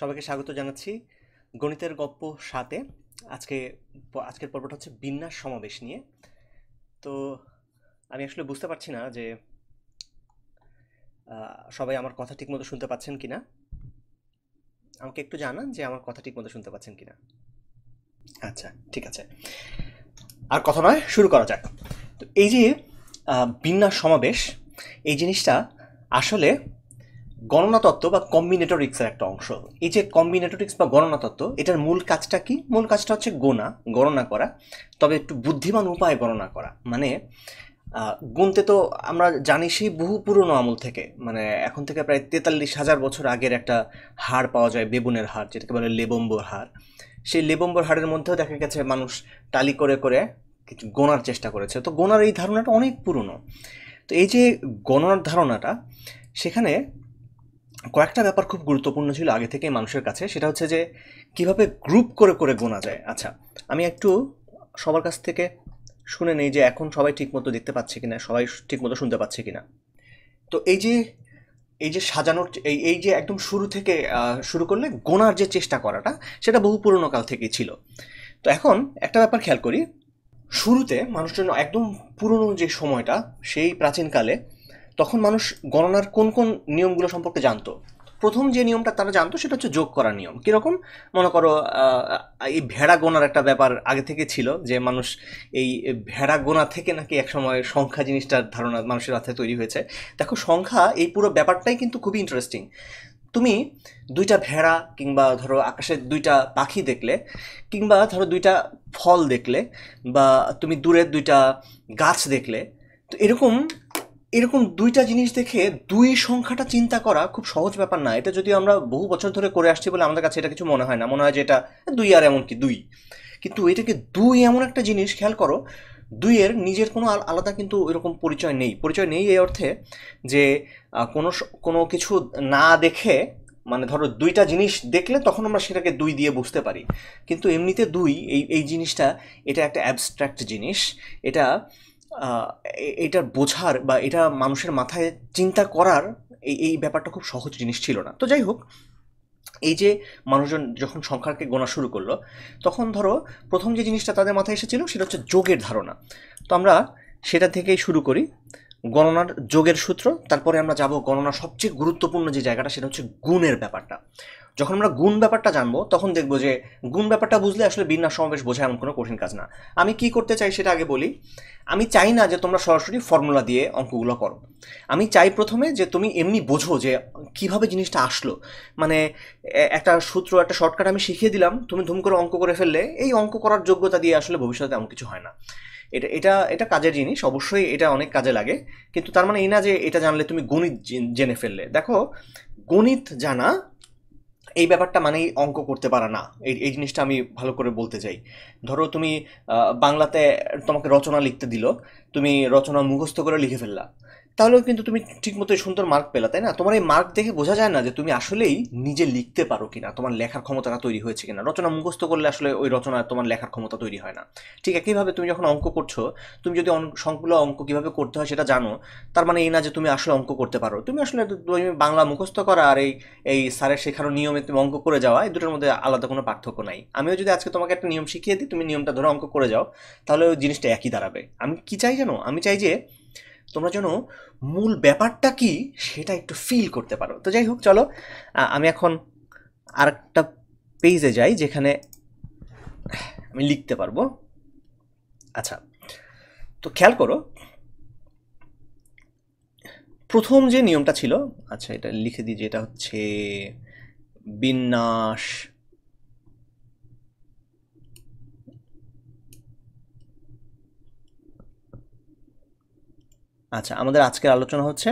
সবাইকে স্বাগত জানাচ্ছি গণিতের গপ্প সাথে আজকে আজকের পর্বটা হচ্ছে বিন্যাস সমাবেশ নিয়ে তো আমি আসলে বুঝতে পারছি না যে সবাই আমার কথা ঠিকমতো শুনতে পাচ্ছেন কি না আমাকে একটু জানান যে আমার কথা ঠিকমতো শুনতে পাচ্ছেন কি না আচ্ছা ঠিক আছে আর কথা নয় শুরু করা যাক তো এই যে বিন্যাস সমাবেশ এই জিনিসটা আসলে গণনাতত্ত্ব বা কম্বিনেটরিক্সের একটা অংশ এই যে কম্বিনেটরিক্স বা গণনাতত্ত্ব এটার মূল কাজটা কি মূল কাজটা হচ্ছে গোনা গণনা করা তবে একটু বুদ্ধিমান উপায়ে গণনা করা মানে গুনতে তো আমরা জানি সেই বহু পুরনো আমল থেকে মানে এখন থেকে প্রায় তেতাল্লিশ হাজার বছর আগের একটা হাড় পাওয়া যায় বেগুনের হার যেটাকে বলে লেবম্বর হার সেই লেবম্বর হারের মধ্যেও দেখা গেছে মানুষ টালি করে করে কিছু গোনার চেষ্টা করেছে তো গোনার এই ধারণাটা অনেক পুরনো তো এই যে গণনার ধারণাটা সেখানে কয়েকটা ব্যাপার খুব গুরুত্বপূর্ণ ছিল আগে থেকে মানুষের কাছে সেটা হচ্ছে যে কিভাবে গ্রুপ করে করে গোনা যায় আচ্ছা আমি একটু সবার কাছ থেকে শুনে নেই যে এখন সবাই ঠিকমতো দেখতে পাচ্ছে কিনা সবাই ঠিকমতো শুনতে পাচ্ছে কিনা তো এই যে এই যে সাজানোর এই এই যে একদম শুরু থেকে শুরু করলে গোনার যে চেষ্টা করাটা সেটা বহু পুরনো কাল থেকেই ছিল তো এখন একটা ব্যাপার খেয়াল করি শুরুতে মানুষজন একদম পুরনো যে সময়টা সেই প্রাচীনকালে তখন মানুষ গণনার কোন কোন নিয়মগুলো সম্পর্কে জানতো প্রথম যে নিয়মটা তারা জানতো সেটা হচ্ছে যোগ করার নিয়ম কীরকম মনে করো এই ভেড়া গোনার একটা ব্যাপার আগে থেকে ছিল যে মানুষ এই ভেড়া গোনা থেকে নাকি একসময় সংখ্যা জিনিসটার ধারণা মানুষের হাতে তৈরি হয়েছে দেখো সংখ্যা এই পুরো ব্যাপারটাই কিন্তু খুবই ইন্টারেস্টিং তুমি দুইটা ভেড়া কিংবা ধরো আকাশে দুইটা পাখি দেখলে কিংবা ধরো দুইটা ফল দেখলে বা তুমি দূরের দুইটা গাছ দেখলে তো এরকম এরকম দুইটা জিনিস দেখে দুই সংখ্যাটা চিন্তা করা খুব সহজ ব্যাপার না এটা যদি আমরা বহু বছর ধরে করে আসছি বলে আমাদের কাছে এটা কিছু মনে হয় না মনে হয় যে এটা দুই আর এমন কি দুই কিন্তু এটাকে দুই এমন একটা জিনিস খেয়াল করো দুইয়ের নিজের কোনো আলাদা কিন্তু এরকম পরিচয় নেই পরিচয় নেই এই অর্থে যে কোনো কোনো কিছু না দেখে মানে ধরো দুইটা জিনিস দেখলে তখন আমরা সেটাকে দুই দিয়ে বুঝতে পারি কিন্তু এমনিতে দুই এই এই জিনিসটা এটা একটা অ্যাবস্ট্র্যাক্ট জিনিস এটা এটা বোঝার বা এটা মানুষের মাথায় চিন্তা করার এই এই ব্যাপারটা খুব সহজ জিনিস ছিল না তো যাই হোক এই যে মানুষজন যখন সংখ্যাকে গোনা শুরু করলো তখন ধরো প্রথম যে জিনিসটা তাদের মাথায় এসেছিল সেটা হচ্ছে যোগের ধারণা তো আমরা সেটা থেকেই শুরু করি গণনার যোগের সূত্র তারপরে আমরা যাব গণনার সবচেয়ে গুরুত্বপূর্ণ যে জায়গাটা সেটা হচ্ছে গুণের ব্যাপারটা যখন আমরা গুণ ব্যাপারটা জানবো তখন দেখবো যে গুণ ব্যাপারটা বুঝলে আসলে বিন্যাস সমাবেশ বোঝা এমন কোনো কঠিন কাজ না আমি কি করতে চাই সেটা আগে বলি আমি চাই না যে তোমরা সরাসরি ফর্মুলা দিয়ে অঙ্কগুলো করো আমি চাই প্রথমে যে তুমি এমনি বোঝো যে কিভাবে জিনিসটা আসলো মানে একটা সূত্র একটা শর্টকাট আমি শিখিয়ে দিলাম তুমি ধুম করে অঙ্ক করে ফেললে এই অঙ্ক করার যোগ্যতা দিয়ে আসলে ভবিষ্যতে এমন কিছু হয় না এটা এটা এটা কাজের জিনিস অবশ্যই এটা অনেক কাজে লাগে কিন্তু তার মানে এই না যে এটা জানলে তুমি গণিত জেনে ফেললে দেখো গণিত জানা এই ব্যাপারটা মানেই অঙ্ক করতে পারা না এই এই জিনিসটা আমি ভালো করে বলতে চাই ধরো তুমি বাংলাতে তোমাকে রচনা লিখতে দিল তুমি রচনা মুখস্থ করে লিখে ফেললা তাহলেও কিন্তু তুমি ঠিকমতো সুন্দর মার্ক পেলা তাই না তোমার এই মার্ক দেখে বোঝা যায় না যে তুমি আসলেই নিজে লিখতে পারো কিনা তোমার লেখার ক্ষমতাটা তৈরি হয়েছে কিনা রচনা মুখস্থ করলে আসলে ওই রচনা তোমার লেখার ক্ষমতা তৈরি হয় না ঠিক একইভাবে তুমি যখন অঙ্ক করছো তুমি যদি সংকুল অঙ্ক কীভাবে করতে হয় সেটা জানো তার মানে এই না যে তুমি আসলে অঙ্ক করতে পারো তুমি আসলে তুমি বাংলা মুখস্থ করা আর এই এই স্যারের শেখানো নিয়মে তুমি অঙ্ক করে যাওয়া এই দুটোর মধ্যে আলাদা কোনো পার্থক্য নাই আমিও যদি আজকে তোমাকে একটা নিয়ম শিখিয়ে দিই তুমি নিয়মটা ধরো অঙ্ক করে যাও তাহলে ওই জিনিসটা একই দাঁড়াবে আমি কি চাই জানো আমি চাই যে তোমরা যেন মূল ব্যাপারটা কি সেটা একটু ফিল করতে পারো তো যাই হোক চলো আমি এখন আর একটা পেজে যাই যেখানে আমি লিখতে পারবো আচ্ছা তো খেয়াল করো প্রথম যে নিয়মটা ছিল আচ্ছা এটা লিখে দিই যে এটা হচ্ছে বিন্যাস আচ্ছা আমাদের আজকের আলোচনা হচ্ছে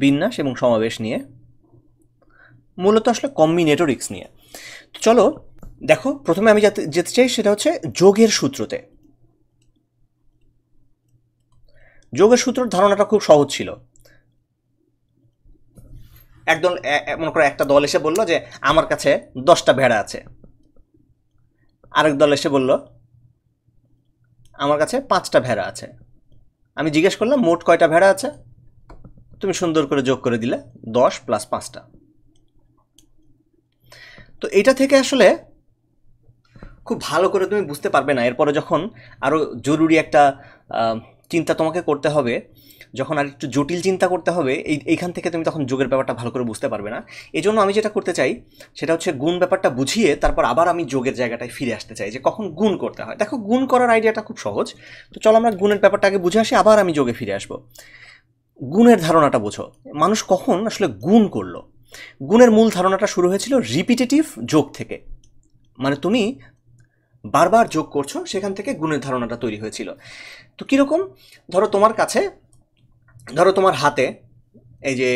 বিন্যাস এবং সমাবেশ নিয়ে মূলত আসলে কম্বিনেটরিক্স নিয়ে চলো দেখো প্রথমে আমি যাতে যেতে চাই সেটা হচ্ছে যোগের সূত্রতে যোগের সূত্রের ধারণাটা খুব সহজ ছিল একদল মনে করো একটা দল এসে বলল যে আমার কাছে দশটা ভেড়া আছে আরেক দল এসে বলল আমার কাছে পাঁচটা ভেড়া আছে আমি জিজ্ঞেস করলাম মোট কয়টা ভেড়া আছে তুমি সুন্দর করে যোগ করে দিলে দশ প্লাস পাঁচটা তো এটা থেকে আসলে খুব ভালো করে তুমি বুঝতে পারবে না এরপরে যখন আরও জরুরি একটা চিন্তা তোমাকে করতে হবে যখন আর একটু জটিল চিন্তা করতে হবে এই এইখান থেকে তুমি তখন যোগের ব্যাপারটা ভালো করে বুঝতে পারবে না এই জন্য আমি যেটা করতে চাই সেটা হচ্ছে গুণ ব্যাপারটা বুঝিয়ে তারপর আবার আমি যোগের জায়গাটায় ফিরে আসতে চাই যে কখন গুণ করতে হয় দেখো গুণ করার আইডিয়াটা খুব সহজ তো চলো আমরা গুণের ব্যাপারটা আগে বুঝে আসি আবার আমি যোগে ফিরে আসবো গুণের ধারণাটা বোঝো মানুষ কখন আসলে গুণ করলো গুণের মূল ধারণাটা শুরু হয়েছিল রিপিটেটিভ যোগ থেকে মানে তুমি বারবার যোগ করছো সেখান থেকে গুণের ধারণাটা তৈরি হয়েছিল তো কীরকম ধরো তোমার কাছে ধরো তোমার হাতে এই যে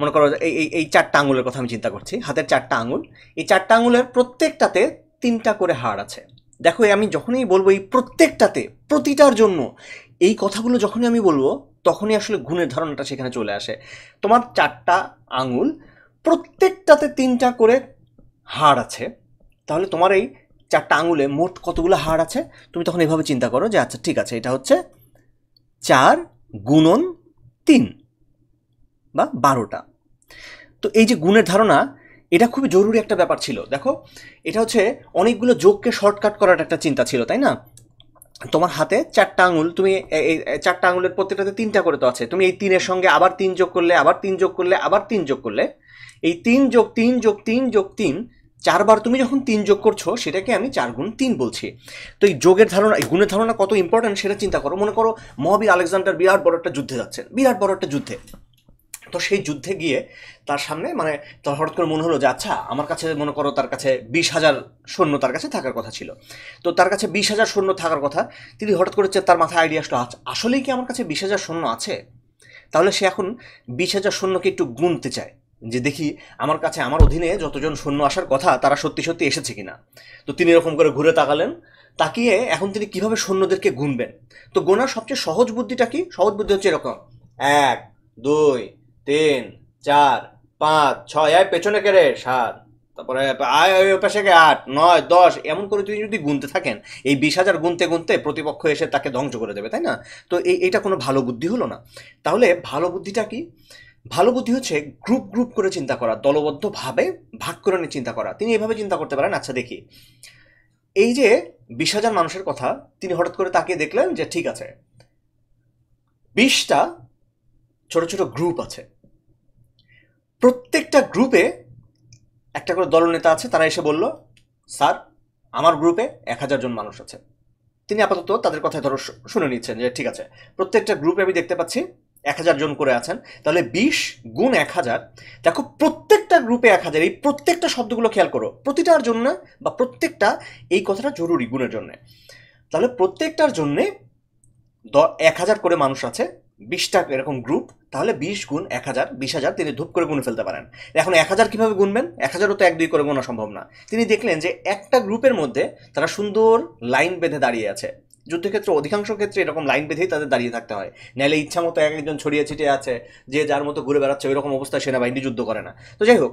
মনে করো এই এই চারটা আঙুলের কথা আমি চিন্তা করছি হাতের চারটা আঙুল এই চারটা আঙুলের প্রত্যেকটাতে তিনটা করে হাড় আছে দেখো আমি যখনই বলবো এই প্রত্যেকটাতে প্রতিটার জন্য এই কথাগুলো যখনই আমি বলবো তখনই আসলে গুণের ধারণাটা সেখানে চলে আসে তোমার চারটা আঙুল প্রত্যেকটাতে তিনটা করে হাড় আছে তাহলে তোমার এই চারটা আঙুলে মোট কতগুলো হাড় আছে তুমি তখন এভাবে চিন্তা করো যে আচ্ছা ঠিক আছে এটা হচ্ছে চার গুণন তিন বা বারোটা তো এই যে গুণের ধারণা এটা খুবই জরুরি একটা ব্যাপার ছিল দেখো এটা হচ্ছে অনেকগুলো যোগকে শর্টকাট করার একটা চিন্তা ছিল তাই না তোমার হাতে চারটা আঙুল তুমি এই চারটা আঙুলের প্রত্যেকটাতে তিনটা করে তো আছে তুমি এই তিনের সঙ্গে আবার তিন যোগ করলে আবার তিন যোগ করলে আবার তিন যোগ করলে এই তিন যোগ তিন যোগ তিন যোগ তিন চারবার তুমি যখন তিন যোগ করছো সেটাকে আমি চার গুণ তিন বলছি তো এই যোগের ধারণা এই গুণের ধারণা কত ইম্পর্ট্যান্ট সেটা চিন্তা করো মনে করো মহাবি আলেকজান্ডার বিরাট বড় একটা যুদ্ধে যাচ্ছেন বিরাট বড় একটা যুদ্ধে তো সেই যুদ্ধে গিয়ে তার সামনে মানে তার হঠাৎ করে মনে হলো যে আচ্ছা আমার কাছে মনে করো তার কাছে বিশ হাজার সৈন্য তার কাছে থাকার কথা ছিল তো তার কাছে বিশ হাজার সৈন্য থাকার কথা তিনি হঠাৎ করে তার মাথায় আইডিয়া আসলো আচ্ছা, আসলেই কি আমার কাছে বিশ হাজার সৈন্য আছে তাহলে সে এখন বিশ হাজার সৈন্যকে একটু গুনতে চায় যে দেখি আমার কাছে আমার অধীনে যতজন সৈন্য আসার কথা তারা সত্যি সত্যি এসেছে কিনা তো তিনি এরকম করে ঘুরে তাকালেন তাকিয়ে এখন তিনি কিভাবে সৈন্যদেরকে গুনবেন তো গোনার সবচেয়ে সহজ বুদ্ধিটা কি সহজ বুদ্ধি হচ্ছে এরকম এক দুই তিন চার পাঁচ ছয় আয় পেছনে কেড়ে সাত তারপরে আয় পাশে আট নয় দশ এমন করে তিনি যদি গুনতে থাকেন এই বিশ হাজার গুনতে গুনতে প্রতিপক্ষ এসে তাকে ধ্বংস করে দেবে তাই না তো এই এটা কোনো ভালো বুদ্ধি হলো না তাহলে ভালো বুদ্ধিটা কি ভালো বুদ্ধি হচ্ছে গ্রুপ গ্রুপ করে চিন্তা করা দলবদ্ধভাবে ভাগ করে নিয়ে চিন্তা করা তিনি এভাবে চিন্তা করতে পারেন আচ্ছা দেখি এই যে বিশ হাজার মানুষের কথা তিনি হঠাৎ করে তাকিয়ে দেখলেন যে ঠিক আছে বিশটা ছোট ছোট গ্রুপ আছে প্রত্যেকটা গ্রুপে একটা করে দলনেতা আছে তারা এসে বলল স্যার আমার গ্রুপে এক হাজার জন মানুষ আছে তিনি আপাতত তাদের কথায় ধরো শুনে নিচ্ছেন যে ঠিক আছে প্রত্যেকটা গ্রুপে আমি দেখতে পাচ্ছি এক হাজার জন করে আছেন তাহলে বিশ গুণ এক হাজার দেখো প্রত্যেকটা গ্রুপে এক হাজার এই প্রত্যেকটা শব্দগুলো খেয়াল করো প্রতিটার জন্য বা প্রত্যেকটা এই কথাটা জরুরি গুণের জন্যে তাহলে প্রত্যেকটার জন্যে দ এক হাজার করে মানুষ আছে বিশটা এরকম গ্রুপ তাহলে বিশ গুণ এক হাজার বিশ হাজার তিনি ধূপ করে গুনে ফেলতে পারেন এখন এক হাজার কীভাবে গুনবেন এক হাজারও তো এক দুই করে গোনা সম্ভব না তিনি দেখলেন যে একটা গ্রুপের মধ্যে তারা সুন্দর লাইন বেঁধে দাঁড়িয়ে আছে যুদ্ধক্ষেত্রে অধিকাংশ ক্ষেত্রে এরকম লাইন বেঁধেই তাদের দাঁড়িয়ে থাকতে হয় নাহলে ইচ্ছা মতো এক একজন ছড়িয়ে ছিটিয়ে আছে যে যার মতো ঘুরে বেড়াচ্ছে ওই রকম অবস্থায় সেনাবাহিনী যুদ্ধ করে না তো যাই হোক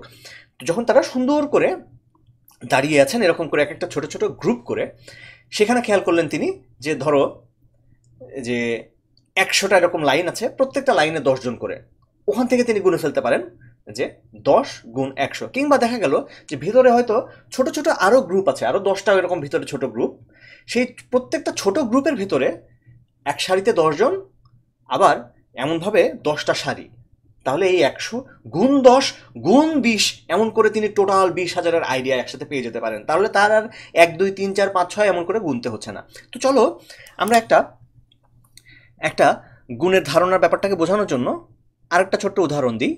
যখন তারা সুন্দর করে দাঁড়িয়ে আছেন এরকম করে এক একটা ছোটো ছোটো গ্রুপ করে সেখানে খেয়াল করলেন তিনি যে ধরো যে একশোটা এরকম লাইন আছে প্রত্যেকটা লাইনে দশজন করে ওখান থেকে তিনি গুনে ফেলতে পারেন যে দশ গুণ একশো কিংবা দেখা গেল যে ভিতরে হয়তো ছোট ছোট আরও গ্রুপ আছে আরও দশটা এরকম ভিতরে ছোট গ্রুপ সেই প্রত্যেকটা ছোট গ্রুপের ভিতরে এক সারিতে দশজন আবার এমনভাবে দশটা সারি তাহলে এই একশো গুণ দশ গুণ বিশ এমন করে তিনি টোটাল বিশ হাজারের আইডিয়া একসাথে পেয়ে যেতে পারেন তাহলে তার আর এক দুই তিন চার পাঁচ ছয় এমন করে গুনতে হচ্ছে না তো চলো আমরা একটা একটা গুণের ধারণার ব্যাপারটাকে বোঝানোর জন্য আরেকটা ছোট্ট উদাহরণ দিই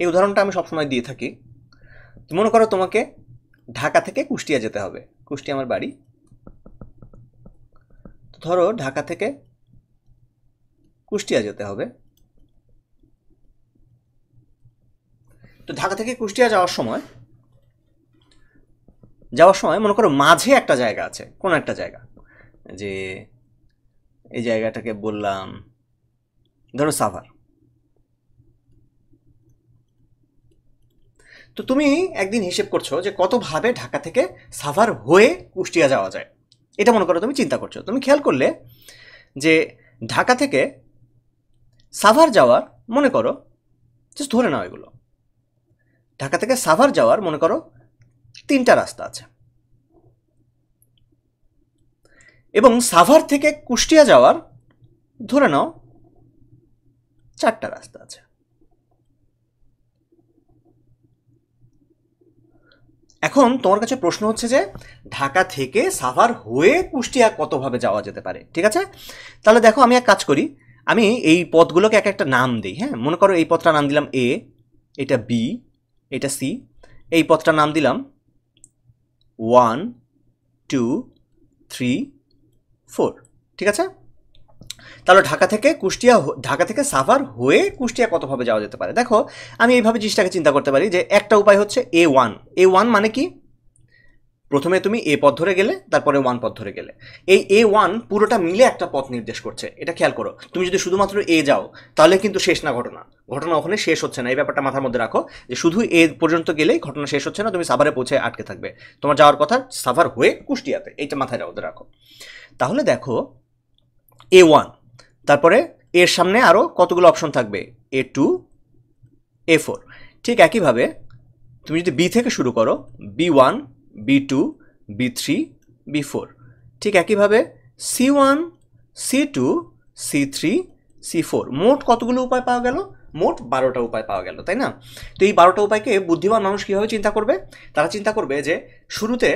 এই উদাহরণটা আমি সবসময় দিয়ে থাকি মনে করো তোমাকে ঢাকা থেকে কুষ্টিয়া যেতে হবে কুষ্টি আমার বাড়ি তো ধরো ঢাকা থেকে কুষ্টিয়া যেতে হবে তো ঢাকা থেকে কুষ্টিয়া যাওয়ার সময় যাওয়ার সময় মনে করো মাঝে একটা জায়গা আছে কোন একটা জায়গা যে এই জায়গাটাকে বললাম ধরো সাভার তো তুমি একদিন হিসেব করছো যে কতভাবে ঢাকা থেকে সাভার হয়ে কুষ্টিয়া যাওয়া যায় এটা মনে করো তুমি চিন্তা করছো তুমি খেয়াল করলে যে ঢাকা থেকে সাভার যাওয়ার মনে করো জাস্ট ধরে নাও এগুলো ঢাকা থেকে সাভার যাওয়ার মনে করো তিনটা রাস্তা আছে এবং সাভার থেকে কুষ্টিয়া যাওয়ার ধরে নাও চারটা রাস্তা আছে এখন তোমার কাছে প্রশ্ন হচ্ছে যে ঢাকা থেকে সাভার হয়ে কুষ্টিয়া কতভাবে যাওয়া যেতে পারে ঠিক আছে তাহলে দেখো আমি এক কাজ করি আমি এই পথগুলোকে এক একটা নাম দিই হ্যাঁ মনে করো এই পথটা নাম দিলাম এ এটা বি এটা সি এই পথটা নাম দিলাম ওয়ান টু থ্রি ফোর ঠিক আছে তাহলে ঢাকা থেকে কুষ্টিয়া ঢাকা থেকে সাভার হয়ে কুষ্টিয়া কতভাবে যাওয়া যেতে পারে দেখো আমি এইভাবে জিনিসটাকে চিন্তা করতে পারি যে একটা উপায় হচ্ছে এ ওয়ান এ ওয়ান মানে কি প্রথমে তুমি এ পথ ধরে গেলে তারপরে ওয়ান পথ ধরে গেলে এই এ ওয়ান পুরোটা মিলে একটা পথ নির্দেশ করছে এটা খেয়াল করো তুমি যদি শুধুমাত্র এ যাও তাহলে কিন্তু শেষ না ঘটনা ঘটনা ওখানে শেষ হচ্ছে না এই ব্যাপারটা মাথার মধ্যে রাখো যে শুধু এ পর্যন্ত গেলেই ঘটনা শেষ হচ্ছে না তুমি সাভারে পৌঁছে আটকে থাকবে তোমার যাওয়ার কথা সাভার হয়ে কুষ্টিয়াতে এইটা মাথায় মধ্যে রাখো তাহলে দেখো এ ওয়ান তারপরে এর সামনে আরও কতগুলো অপশন থাকবে এ টু এ ফোর ঠিক একইভাবে তুমি যদি বি থেকে শুরু করো B one B two B three B four ঠিক একইভাবে C one C two C three C four মোট কতগুলো উপায় পাওয়া গেল মোট বারোটা উপায় পাওয়া গেল তাই না তো এই বারোটা উপায়কে বুদ্ধিমান মানুষ কীভাবে চিন্তা করবে তারা চিন্তা করবে যে শুরুতে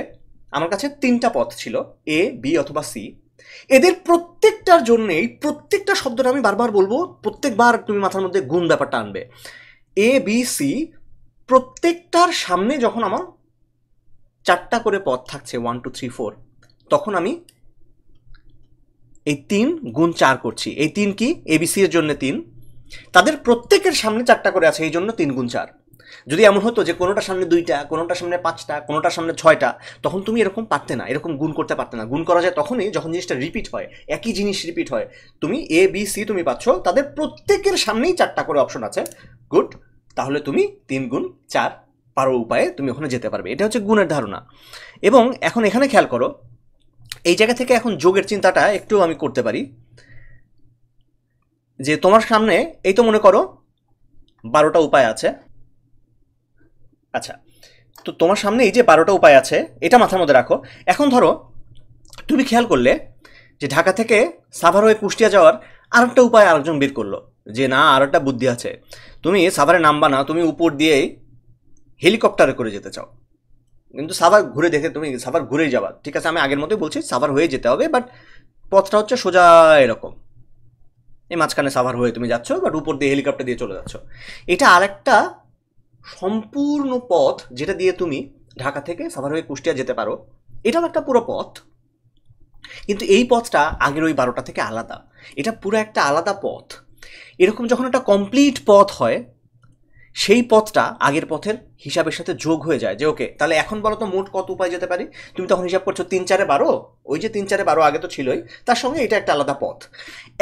আমার কাছে তিনটা পথ ছিল এ বি অথবা সি এদের প্রত্যেকটার জন্যেই এই প্রত্যেকটা শব্দটা আমি বারবার বলবো প্রত্যেকবার তুমি মাথার মধ্যে গুণ ব্যাপারটা আনবে এ বি সি প্রত্যেকটার সামনে যখন আমার চারটা করে পথ থাকছে ওয়ান টু থ্রি ফোর তখন আমি এই তিন গুণ চার করছি এই তিন কি এবিসি এর জন্য তিন তাদের প্রত্যেকের সামনে চারটা করে আছে এই জন্য তিন গুণ চার যদি এমন হতো যে কোনোটার সামনে দুইটা কোনোটার সামনে পাঁচটা কোনোটার সামনে ছয়টা তখন তুমি এরকম পারতে না এরকম গুণ করতে পারতে না গুণ করা যায় তখনই যখন জিনিসটা রিপিট হয় একই জিনিস রিপিট হয় তুমি এ বি সি তুমি পাচ্ছ তাদের প্রত্যেকের সামনেই চারটা করে অপশন আছে গুড তাহলে তুমি তিন গুণ চার পারো উপায়ে তুমি ওখানে যেতে পারবে এটা হচ্ছে গুণের ধারণা এবং এখন এখানে খেয়াল করো এই জায়গা থেকে এখন যোগের চিন্তাটা একটু আমি করতে পারি যে তোমার সামনে এই তো মনে করো বারোটা উপায় আছে আচ্ছা তো তোমার সামনে এই যে বারোটা উপায় আছে এটা মাথার মধ্যে রাখো এখন ধরো তুমি খেয়াল করলে যে ঢাকা থেকে সাভার হয়ে কুষ্টিয়া যাওয়ার আর একটা উপায় আরেকজন বের করলো যে না আর একটা বুদ্ধি আছে তুমি সাভারে নামবা না তুমি উপর দিয়েই হেলিকপ্টারে করে যেতে চাও কিন্তু সাভার ঘুরে দেখে তুমি সাভার ঘুরেই যাবা ঠিক আছে আমি আগের মতোই বলছি সাভার হয়ে যেতে হবে বাট পথটা হচ্ছে সোজা এরকম এই মাঝখানে সাভার হয়ে তুমি যাচ্ছ বাট উপর দিয়ে হেলিকপ্টার দিয়ে চলে যাচ্ছ এটা আরেকটা সম্পূর্ণ পথ যেটা দিয়ে তুমি ঢাকা থেকে সাভার হয়ে কুষ্টিয়া যেতে পারো এটাও একটা পুরো পথ কিন্তু এই পথটা আগের ওই বারোটা থেকে আলাদা এটা পুরো একটা আলাদা পথ এরকম যখন একটা কমপ্লিট পথ হয় সেই পথটা আগের পথের হিসাবের সাথে যোগ হয়ে যায় যে ওকে তাহলে এখন বলো তো মোট কত উপায় যেতে পারি তুমি তখন হিসাব করছো তিন চারে বারো ওই যে তিন চারে বারো আগে তো ছিলই তার সঙ্গে এটা একটা আলাদা পথ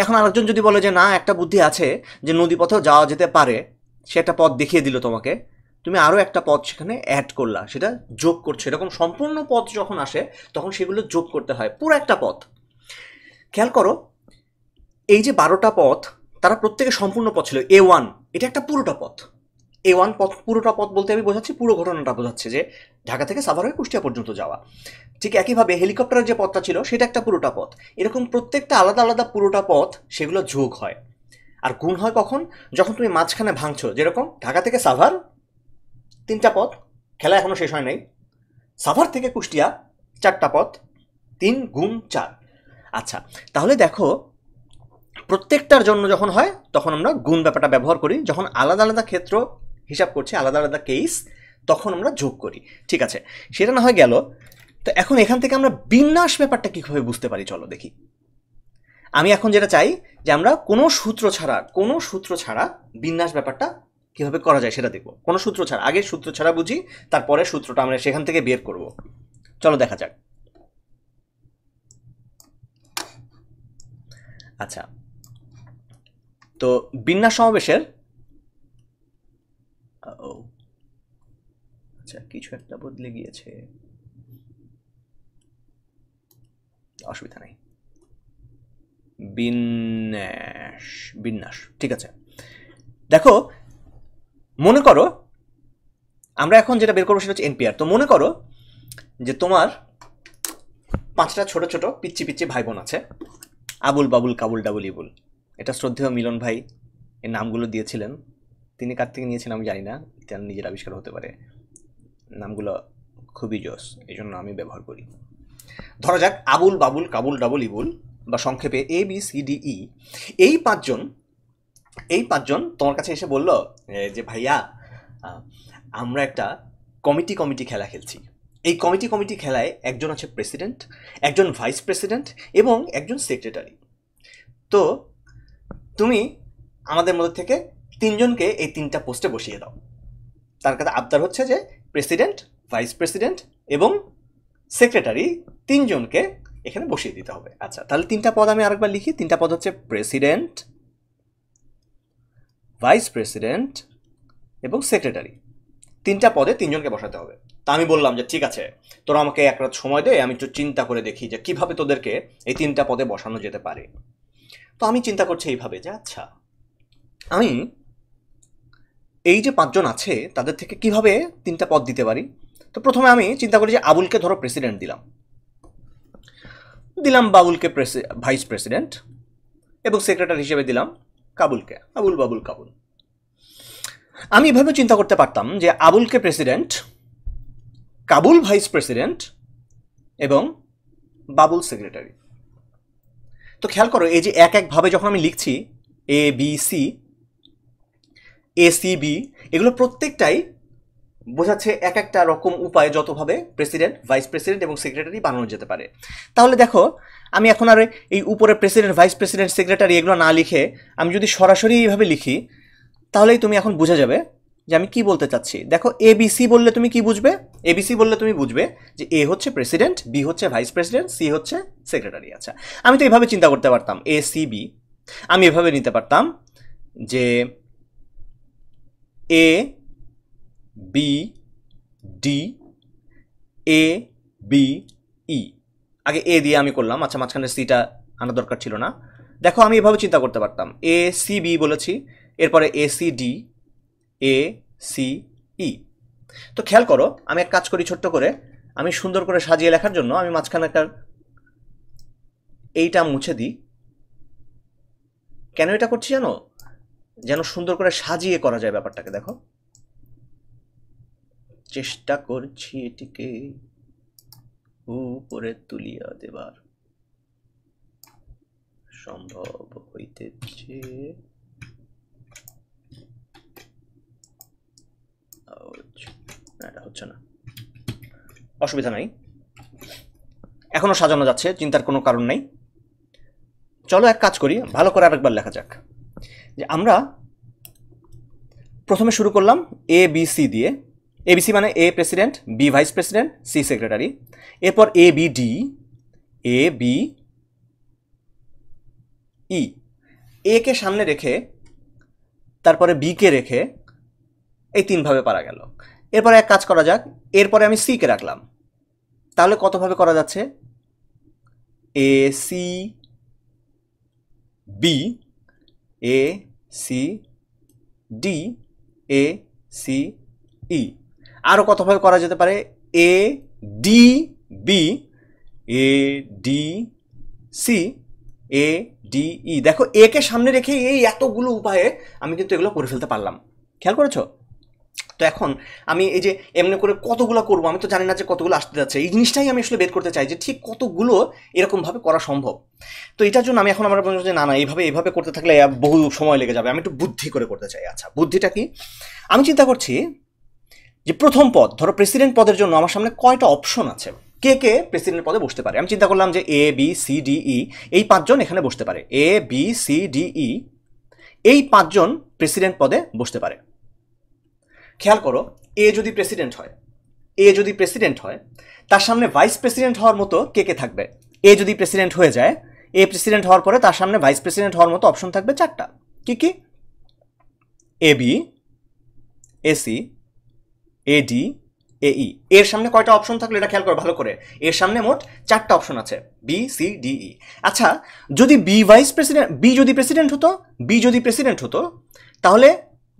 এখন আরেকজন যদি বলে যে না একটা বুদ্ধি আছে যে নদী পথেও যাওয়া যেতে পারে সে একটা পথ দেখিয়ে দিল তোমাকে তুমি আরও একটা পথ সেখানে অ্যাড করলা সেটা যোগ করছো এরকম সম্পূর্ণ পথ যখন আসে তখন সেগুলো যোগ করতে হয় পুরো একটা পথ খেয়াল করো এই যে বারোটা পথ তারা প্রত্যেকে সম্পূর্ণ পথ ছিল এ ওয়ান এটা একটা পুরোটা পথ এ ওয়ান পথ পুরোটা পথ বলতে আমি বোঝাচ্ছি পুরো ঘটনাটা বোঝাচ্ছে যে ঢাকা থেকে সাভার হয়ে কুষ্টিয়া পর্যন্ত যাওয়া ঠিক একইভাবে হেলিকপ্টারের যে পথটা ছিল সেটা একটা পুরোটা পথ এরকম প্রত্যেকটা আলাদা আলাদা পুরোটা পথ সেগুলো যোগ হয় আর গুণ হয় কখন যখন তুমি মাঝখানে ভাঙছো যেরকম ঢাকা থেকে সাভার তিনটা পথ খেলা এখনও শেষ হয় নাই সাভার থেকে কুষ্টিয়া চারটা পথ তিন গুণ চার আচ্ছা তাহলে দেখো প্রত্যেকটার জন্য যখন হয় তখন আমরা গুণ ব্যাপারটা ব্যবহার করি যখন আলাদা আলাদা ক্ষেত্র হিসাব করছি আলাদা আলাদা কেস তখন আমরা যোগ করি ঠিক আছে সেটা না হয় গেল তো এখন এখান থেকে আমরা বিন্যাস ব্যাপারটা কীভাবে বুঝতে পারি চলো দেখি আমি এখন যেটা চাই যে আমরা কোনো সূত্র ছাড়া কোনো সূত্র ছাড়া বিন্যাস ব্যাপারটা কীভাবে করা যায় সেটা দেখব কোনো সূত্র ছাড়া আগে সূত্র ছাড়া বুঝি তারপরে সূত্রটা আমরা সেখান থেকে বের করব চলো দেখা যাক আচ্ছা তো বিন্যাস সমাবেশের ও আচ্ছা কিছু একটা বদলে গিয়েছে অসুবিধা নেই বিন্যাস বিন্যাস ঠিক আছে দেখো মনে করো আমরা এখন যেটা বের করবো সেটা হচ্ছে এনপিআর তো মনে করো যে তোমার পাঁচটা ছোট ছোট পিচ্ছি পিচ্ছি ভাই বোন আছে আবুল বাবুল কাবুল ডাবুল ইবুল এটা শ্রদ্ধেয় মিলন ভাই এর নামগুলো দিয়েছিলেন তিনি কার থেকে নিয়েছেন আমি জানি না তার নিজের আবিষ্কার হতে পারে নামগুলো খুবই জস এই জন্য আমি ব্যবহার করি ধরা যাক আবুল বাবুল কাবুল ডাবুল ইবুল বা সংক্ষেপে A B C D E এই পাঁচজন এই পাঁচজন তোমার কাছে এসে বলল যে ভাইয়া আমরা একটা কমিটি কমিটি খেলা খেলছি এই কমিটি কমিটি খেলায় একজন আছে প্রেসিডেন্ট একজন ভাইস প্রেসিডেন্ট এবং একজন সেক্রেটারি তো তুমি আমাদের মধ্যে থেকে তিনজনকে এই তিনটা পোস্টে বসিয়ে দাও তার কাছে আবদার হচ্ছে যে প্রেসিডেন্ট ভাইস প্রেসিডেন্ট এবং সেক্রেটারি তিনজনকে এখানে বসিয়ে দিতে হবে আচ্ছা তাহলে তিনটা পদ আমি আরেকবার লিখি তিনটা পদ হচ্ছে প্রেসিডেন্ট ভাইস প্রেসিডেন্ট এবং সেক্রেটারি তিনটা পদে তিনজনকে বসাতে হবে তা আমি বললাম যে ঠিক আছে তোরা আমাকে এক রাত সময় দে আমি একটু চিন্তা করে দেখি যে কিভাবে তোদেরকে এই তিনটা পদে বসানো যেতে পারে তো আমি চিন্তা করছি এইভাবে যে আচ্ছা আমি এই যে পাঁচজন আছে তাদের থেকে কিভাবে তিনটা পদ দিতে পারি তো প্রথমে আমি চিন্তা করি যে আবুলকে ধরো প্রেসিডেন্ট দিলাম দিলাম বাবুলকে প্রেসি ভাইস প্রেসিডেন্ট এবং সেক্রেটারি হিসেবে দিলাম কাবুলকে আবুল বাবুল কাবুল আমি এভাবে চিন্তা করতে পারতাম যে আবুলকে প্রেসিডেন্ট কাবুল ভাইস প্রেসিডেন্ট এবং বাবুল সেক্রেটারি তো খেয়াল করো এই যে এক একভাবে যখন আমি লিখছি A B C A C B এগুলো প্রত্যেকটাই বোঝাচ্ছে এক একটা রকম উপায় যতভাবে প্রেসিডেন্ট ভাইস প্রেসিডেন্ট এবং সেক্রেটারি বানানো যেতে পারে তাহলে দেখো আমি এখন আর এই উপরে প্রেসিডেন্ট ভাইস প্রেসিডেন্ট সেক্রেটারি এগুলো না লিখে আমি যদি সরাসরি এইভাবে লিখি তাহলেই তুমি এখন বোঝা যাবে যে আমি কি বলতে চাচ্ছি দেখো এ সি বললে তুমি কি বুঝবে এ সি বললে তুমি বুঝবে যে এ হচ্ছে প্রেসিডেন্ট বি হচ্ছে ভাইস প্রেসিডেন্ট সি হচ্ছে সেক্রেটারি আচ্ছা আমি তো এইভাবে চিন্তা করতে পারতাম এ সি বি আমি এভাবে নিতে পারতাম যে A B D A B E আগে এ দিয়ে আমি করলাম আচ্ছা মাঝখানে সিটা আনা দরকার ছিল না দেখো আমি এভাবে চিন্তা করতে পারতাম এ সি বি বলেছি এরপরে A C D A C E তো খেয়াল করো আমি এক কাজ করি ছোট্ট করে আমি সুন্দর করে সাজিয়ে লেখার জন্য আমি মাঝখানে একটা এইটা মুছে দিই কেন এটা করছি জানো যেন সুন্দর করে সাজিয়ে করা যায় ব্যাপারটাকে দেখো চেষ্টা করছি এটিকে উপরে তুলিয়া দেবার সম্ভব হইতেছে এটা হচ্ছে না অসুবিধা নাই এখনো সাজানো যাচ্ছে চিন্তার কোনো কারণ নাই চলো এক কাজ করি ভালো করে আরেকবার লেখা যাক যে আমরা প্রথমে শুরু করলাম এ বি সি দিয়ে এবিসি মানে A president B vice president C secretary এরপর A B D A B E A কে সামনে রেখে তারপরে বি কে রেখে এই তিনভাবে পারা গেল এরপরে এক কাজ করা যাক এরপরে আমি সিকে রাখলাম তাহলে কতভাবে করা যাচ্ছে A C B A C D A C E আরও কতভাবে করা যেতে পারে A D B A D C A D E দেখো একে সামনে রেখে এই এতগুলো উপায়ে আমি কিন্তু এগুলো করে ফেলতে পারলাম খেয়াল করেছো তো এখন আমি এই যে এমনি করে কতগুলো করব আমি তো জানি না যে কতগুলো আসতে যাচ্ছে এই জিনিসটাই আমি আসলে বের করতে চাই যে ঠিক কতগুলো এরকমভাবে করা সম্ভব তো এটার জন্য আমি এখন আমার বলছি যে না না এইভাবে এইভাবে করতে থাকলে বহু সময় লেগে যাবে আমি একটু বুদ্ধি করে করতে চাই আচ্ছা বুদ্ধিটা কি আমি চিন্তা করছি যে প্রথম পদ ধরো প্রেসিডেন্ট পদের জন্য আমার সামনে কয়টা অপশন আছে কে কে প্রেসিডেন্ট পদে বসতে পারে আমি চিন্তা করলাম যে A B C D E এই পাঁচজন এখানে বসতে পারে A B C D E এই পাঁচজন প্রেসিডেন্ট পদে বসতে পারে খেয়াল করো এ যদি প্রেসিডেন্ট হয় এ যদি প্রেসিডেন্ট হয় তার সামনে ভাইস প্রেসিডেন্ট হওয়ার মতো কে কে থাকবে এ যদি প্রেসিডেন্ট হয়ে যায় এ প্রেসিডেন্ট হওয়ার পরে তার সামনে ভাইস প্রেসিডেন্ট হওয়ার মতো অপশন থাকবে চারটা কি কি এ বি এসি এডি এই e। এর সামনে কয়টা অপশন থাকলে এটা খেয়াল করো ভালো করে এর সামনে মোট চারটা অপশন আছে বি সি ডি ই আচ্ছা যদি বি ভাইস প্রেসিডেন্ট বি যদি প্রেসিডেন্ট হতো বি যদি প্রেসিডেন্ট হতো তাহলে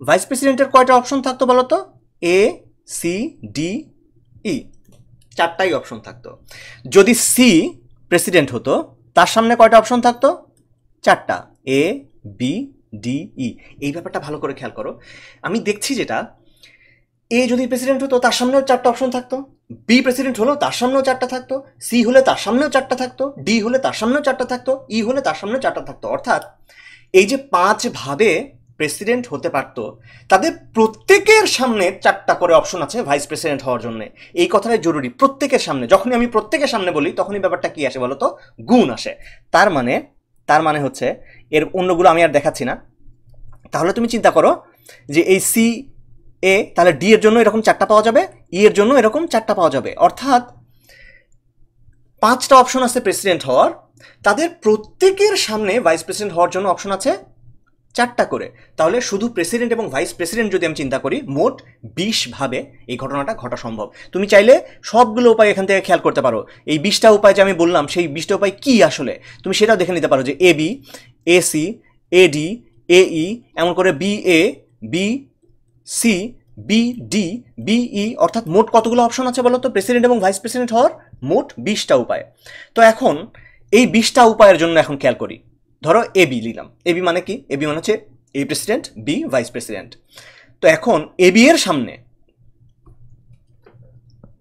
ভাইস প্রেসিডেন্টের কয়টা অপশন থাকতো বলো তো এ সি ডি ই চারটাই অপশন থাকতো যদি সি প্রেসিডেন্ট হতো তার সামনে কয়টা অপশন থাকতো চারটা এ বি ডি ই এই ব্যাপারটা ভালো করে খেয়াল করো আমি দেখছি যেটা এ যদি প্রেসিডেন্ট হতো তার সামনেও চারটা অপশন থাকতো বি প্রেসিডেন্ট হলো তার সামনেও চারটা থাকতো সি হলে তার সামনেও চারটা থাকতো ডি হলে তার সামনেও চারটা থাকতো ই e হলে তার সামনেও চারটা থাকতো অর্থাৎ এই যে পাঁচ ভাবে প্রেসিডেন্ট হতে পারত তাদের প্রত্যেকের সামনে চারটা করে অপশন আছে ভাইস প্রেসিডেন্ট হওয়ার জন্য এই কথাটাই জরুরি প্রত্যেকের সামনে যখনই আমি প্রত্যেকের সামনে বলি তখনই ব্যাপারটা কি আসে বলো তো গুণ আসে তার মানে তার মানে হচ্ছে এর অন্যগুলো আমি আর দেখাচ্ছি না তাহলে তুমি চিন্তা করো যে এই সি এ তাহলে ডি এর জন্য এরকম চারটা পাওয়া যাবে ই e এর জন্য এরকম চারটা পাওয়া যাবে অর্থাৎ পাঁচটা অপশন আছে প্রেসিডেন্ট হওয়ার তাদের প্রত্যেকের সামনে ভাইস প্রেসিডেন্ট হওয়ার জন্য অপশন আছে চারটা করে তাহলে শুধু প্রেসিডেন্ট এবং ভাইস প্রেসিডেন্ট যদি আমি চিন্তা করি মোট বিশভাবে এই ঘটনাটা ঘটা সম্ভব তুমি চাইলে সবগুলো উপায় এখান থেকে খেয়াল করতে পারো এই বিশটা উপায় যে আমি বললাম সেই বিশটা উপায় কী আসলে তুমি সেটাও দেখে নিতে পারো যে A B A C A D A E এমন করে B A B C B D B E অর্থাৎ মোট কতগুলো অপশন আছে বলো তো প্রেসিডেন্ট এবং ভাইস প্রেসিডেন্ট হওয়ার মোট বিশটা উপায় তো এখন এই বিশটা উপায়ের জন্য এখন খেয়াল করি ধরো এ বি লিলাম এ বি মানে কি এ বি মানে হচ্ছে A president B vice president তো এখন এ বি এর সামনে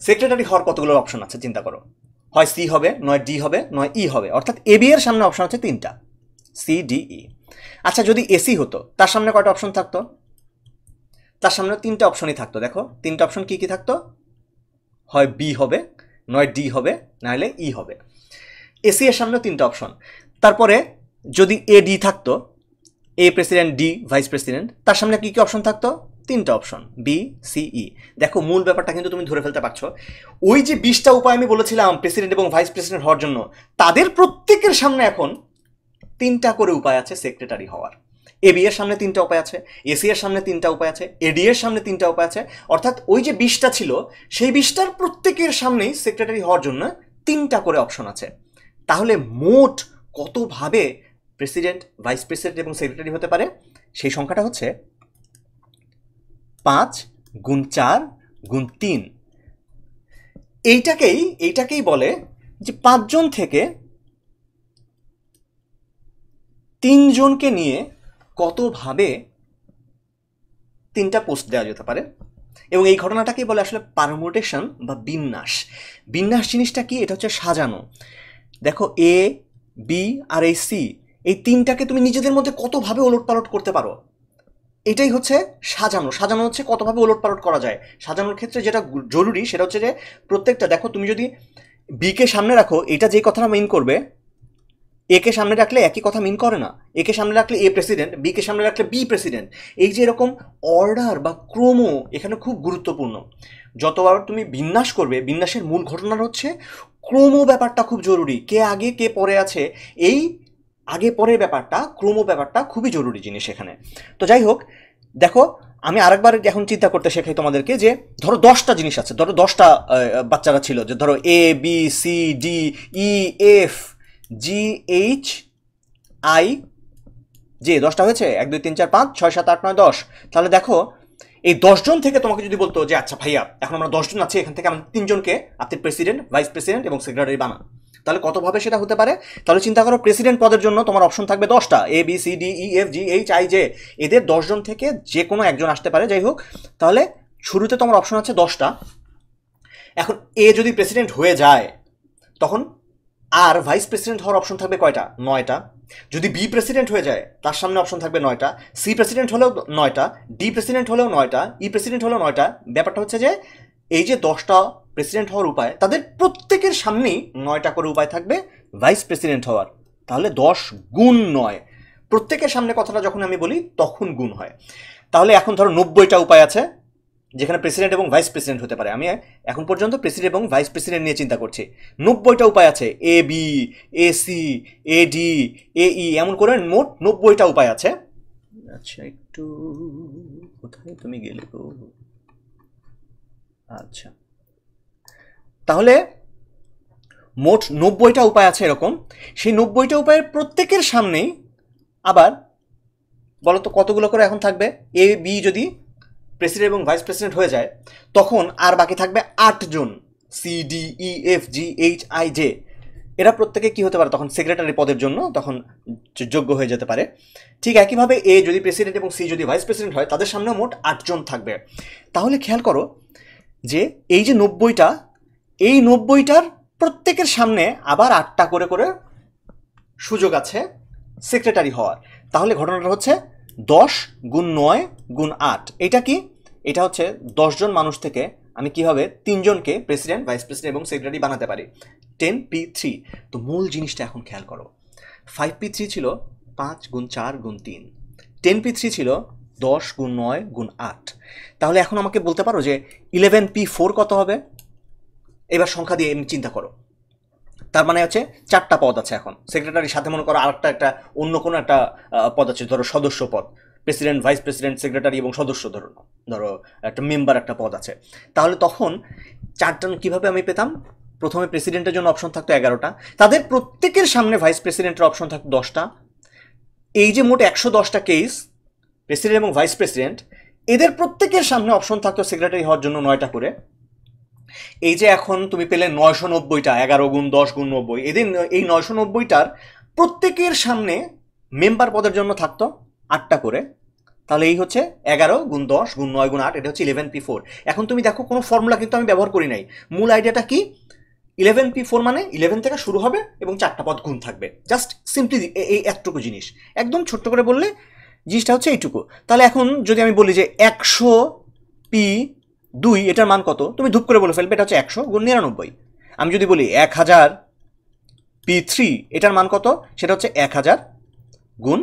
সেক্রেটারি হওয়ার কতগুলো অপশন আছে চিন্তা করো হয় সি হবে নয় ডি হবে নয় ই e হবে অর্থাৎ এ বি এর সামনে অপশন আছে তিনটা সি ডি ই আচ্ছা যদি এসি হতো তার সামনে কয়টা অপশন থাকতো তার সামনে তিনটে অপশনই থাকতো দেখো তিনটে অপশন কি কি থাকতো হয় বি হবে নয় ডি হবে না হলে ই e হবে এসি এর সামনে তিনটে অপশন তারপরে যদি এ ডি থাকতো A president D vice president তার সামনে কী কী অপশন থাকতো তিনটা অপশন বি সি ই দেখো মূল ব্যাপারটা কিন্তু তুমি ধরে ফেলতে পারছো ওই যে বিশটা উপায় আমি বলেছিলাম প্রেসিডেন্ট এবং ভাইস প্রেসিডেন্ট হওয়ার জন্য তাদের প্রত্যেকের সামনে এখন তিনটা করে উপায় আছে সেক্রেটারি হওয়ার এবি এর সামনে তিনটা উপায় আছে এসি এর সামনে তিনটা উপায় আছে এডি এর সামনে তিনটা উপায় আছে অর্থাৎ ওই যে বিশটা ছিল সেই বিশটার প্রত্যেকের সামনেই সেক্রেটারি হওয়ার জন্য তিনটা করে অপশন আছে তাহলে মোট কতভাবে প্রেসিডেন্ট ভাইস প্রেসিডেন্ট এবং সেক্রেটারি হতে পারে সেই সংখ্যাটা হচ্ছে পাঁচ গুণ চার গুণ তিন এইটাকেই এইটাকেই বলে যে পাঁচজন থেকে তিনজনকে নিয়ে কতভাবে তিনটা পোস্ট দেওয়া যেতে পারে এবং এই ঘটনাটাকেই বলে আসলে পারমোটেশন বা বিন্যাস বিন্যাস জিনিসটা কি এটা হচ্ছে সাজানো দেখো এ বি আর এই সি এই তিনটাকে তুমি নিজেদের মধ্যে কতভাবে ওলটপালট করতে পারো এটাই হচ্ছে সাজানো সাজানো হচ্ছে কতভাবে ওলটপালট করা যায় সাজানোর ক্ষেত্রে যেটা জরুরি সেটা হচ্ছে যে প্রত্যেকটা দেখো তুমি যদি বিকে সামনে রাখো এটা যে কথাটা মেইন করবে একে সামনে রাখলে একই কথা মিন করে না একে সামনে রাখলে এ প্রেসিডেন্ট বিকে সামনে রাখলে বি প্রেসিডেন্ট এই যে এরকম অর্ডার বা ক্রম এখানে খুব গুরুত্বপূর্ণ যতবার তুমি বিন্যাস করবে বিন্যাসের মূল ঘটনা হচ্ছে ক্রম ব্যাপারটা খুব জরুরি কে আগে কে পরে আছে এই আগে পরে ব্যাপারটা ক্রম ব্যাপারটা খুবই জরুরি জিনিস এখানে তো যাই হোক দেখো আমি আরেকবার এখন চিন্তা করতে শেখাই তোমাদেরকে যে ধরো দশটা জিনিস আছে ধরো দশটা বাচ্চারা ছিল যে ধরো A B C D E F G H I যে দশটা হয়েছে এক দুই তিন চার পাঁচ ছয় সাত আট নয় দশ তাহলে দেখো এই দশজন থেকে তোমাকে যদি বলতো যে আচ্ছা ভাইয়া এখন আমরা দশজন আছি এখান থেকে আমরা তিনজনকে আপনি প্রেসিডেন্ট ভাইস প্রেসিডেন্ট এবং সেক্রেটারি বানান তাহলে কতভাবে সেটা হতে পারে তাহলে চিন্তা করো প্রেসিডেন্ট পদের জন্য তোমার অপশন থাকবে দশটা A B C D E F G H I J এদের দশজন থেকে যে কোনো একজন আসতে পারে যাই হোক তাহলে শুরুতে তোমার অপশন আছে দশটা এখন এ যদি প্রেসিডেন্ট হয়ে যায় তখন আর ভাইস প্রেসিডেন্ট হওয়ার অপশন থাকবে কয়টা নয়টা যদি বি প্রেসিডেন্ট হয়ে যায় তার সামনে অপশন থাকবে নয়টা সি প্রেসিডেন্ট হলেও নয়টা ডি প্রেসিডেন্ট হলেও নয়টা ই প্রেসিডেন্ট হলেও নয়টা ব্যাপারটা হচ্ছে যে এই যে দশটা প্রেসিডেন্ট হওয়ার উপায় তাদের প্রত্যেকের সামনেই নয়টা করে উপায় থাকবে ভাইস প্রেসিডেন্ট হওয়ার তাহলে দশ গুণ নয় প্রত্যেকের সামনে কথাটা যখন আমি বলি তখন গুণ হয় তাহলে এখন ধরো নব্বইটা উপায় আছে যেখানে প্রেসিডেন্ট এবং ভাইস প্রেসিডেন্ট হতে পারে আমি এখন পর্যন্ত প্রেসিডেন্ট এবং ভাইস প্রেসিডেন্ট নিয়ে চিন্তা করছি নব্বইটা উপায় আছে A B A C A D A E এমন করে মোট নব্বইটা উপায় আছে আচ্ছা একটু কোথায় তুমি গেলে তো আচ্ছা তাহলে মোট নব্বইটা উপায় আছে এরকম সেই নব্বইটা উপায়ের প্রত্যেকের সামনেই আবার বলতো কতগুলো করে এখন থাকবে এ বি যদি প্রেসিডেন্ট এবং ভাইস প্রেসিডেন্ট হয়ে যায় তখন আর বাকি থাকবে আটজন C D E F G H I J এরা প্রত্যেকে কি হতে পারে তখন সেক্রেটারি পদের জন্য তখন যোগ্য হয়ে যেতে পারে ঠিক একইভাবে এ যদি প্রেসিডেন্ট এবং সি যদি ভাইস প্রেসিডেন্ট হয় তাদের সামনে মোট আটজন থাকবে তাহলে খেয়াল করো যে এই যে নব্বইটা এই নব্বইটার প্রত্যেকের সামনে আবার আটটা করে করে সুযোগ আছে সেক্রেটারি হওয়ার তাহলে ঘটনাটা হচ্ছে দশ গুণ নয় গুণ আট এটা কি এটা হচ্ছে দশজন মানুষ থেকে আমি কিভাবে তিনজনকে প্রেসিডেন্ট ভাইস প্রেসিডেন্ট এবং সেক্রেটারি বানাতে পারি টেন পি থ্রি তো মূল জিনিসটা এখন খেয়াল করো ফাইভ পি থ্রি ছিল পাঁচ গুণ চার গুণ তিন টেন পি থ্রি ছিল দশ গুণ নয় গুণ আট তাহলে এখন আমাকে বলতে পারো যে ইলেভেন পি ফোর কত হবে এবার সংখ্যা দিয়ে এমনি চিন্তা করো তার মানে হচ্ছে চারটা পদ আছে এখন সেক্রেটারির সাথে মনে করো আরেকটা একটা অন্য কোনো একটা পদ আছে ধরো সদস্য পদ প্রেসিডেন্ট ভাইস প্রেসিডেন্ট সেক্রেটারি এবং সদস্য ধরো ধরো একটা মেম্বার একটা পদ আছে তাহলে তখন চারটা কীভাবে আমি পেতাম প্রথমে প্রেসিডেন্টের জন্য অপশন থাকতো এগারোটা তাদের প্রত্যেকের সামনে ভাইস প্রেসিডেন্টের অপশন থাকতো দশটা এই যে মোট একশো দশটা কেস প্রেসিডেন্ট এবং ভাইস প্রেসিডেন্ট এদের প্রত্যেকের সামনে অপশন থাকতো সেক্রেটারি হওয়ার জন্য নয়টা করে এই যে এখন তুমি পেলে নয়শো নব্বইটা এগারো গুণ দশ গুণ নব্বই এদিন এই নয়শো নব্বইটার প্রত্যেকের সামনে মেম্বার পদের জন্য থাকতো আটটা করে তাহলে এই হচ্ছে এগারো গুণ দশ গুণ নয় গুণ আট এটা হচ্ছে ইলেভেন পি ফোর এখন তুমি দেখো কোনো ফর্মুলা কিন্তু আমি ব্যবহার করি নাই মূল আইডিয়াটা কি ইলেভেন পি ফোর মানে ইলেভেন থেকে শুরু হবে এবং চারটা পদ গুণ থাকবে জাস্ট সিম্পলি এই একটুকু জিনিস একদম ছোট্ট করে বললে জিনিসটা হচ্ছে এইটুকু তাহলে এখন যদি আমি বলি যে একশো পি দুই এটার মান কত তুমি ধূপ করে বলে ফেলবে এটা হচ্ছে একশো গুণ নিরানব্বই আমি যদি বলি এক হাজার পি থ্রি এটার মান কত সেটা হচ্ছে এক হাজার গুণ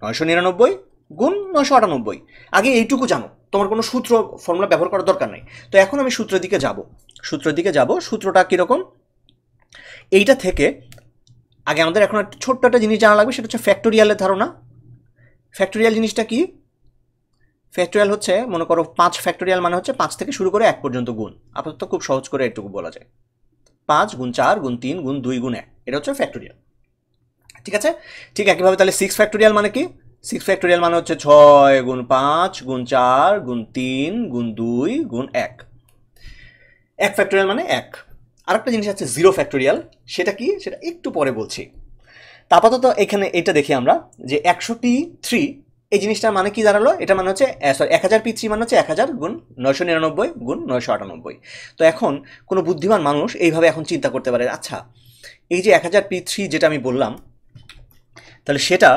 নয়শো নিরানব্বই গুণ নয়শো আটানব্বই আগে এইটুকু জানো তোমার কোনো সূত্র ফর্মুলা ব্যবহার করার দরকার নেই তো এখন আমি সূত্রের দিকে যাব সূত্রের দিকে যাব সূত্রটা কীরকম এইটা থেকে আগে আমাদের এখন একটা ছোট্ট একটা জিনিস জানা লাগবে সেটা হচ্ছে ফ্যাক্টোরিয়ালের ধারণা ফ্যাক্টোরিয়াল জিনিসটা কী ফ্যাক্টোরিয়াল হচ্ছে মনে করো পাঁচ ফ্যাক্টোরিয়াল মানে হচ্ছে পাঁচ থেকে শুরু করে এক পর্যন্ত গুণ আপাতত খুব সহজ করে এটুকু বলা যায় পাঁচ গুণ চার গুণ তিন গুণ দুই গুণ এক এটা হচ্ছে ফ্যাক্টোরিয়াল ঠিক আছে ঠিক একইভাবে তাহলে সিক্স ফ্যাক্টোরিয়াল মানে কি সিক্স ফ্যাক্টোরিয়াল মানে হচ্ছে ছয় গুণ পাঁচ গুণ চার গুণ তিন গুণ দুই গুণ এক এক ফ্যাক্টোরিয়াল মানে এক আর একটা জিনিস আছে জিরো ফ্যাক্টোরিয়াল সেটা কি সেটা একটু পরে বলছি আপাতত এখানে এটা দেখি আমরা যে একশোটি থ্রি এই জিনিসটার মানে কি দাঁড়ালো এটা মানে হচ্ছে সরি এক হাজার পি থ্রি মানে হচ্ছে এক হাজার গুণ নয়শো নিরানব্বই গুণ নয়শো আটানব্বই তো এখন কোনো বুদ্ধিমান মানুষ এইভাবে এখন চিন্তা করতে পারে আচ্ছা এই যে এক হাজার পি থ্রি যেটা আমি বললাম তাহলে সেটা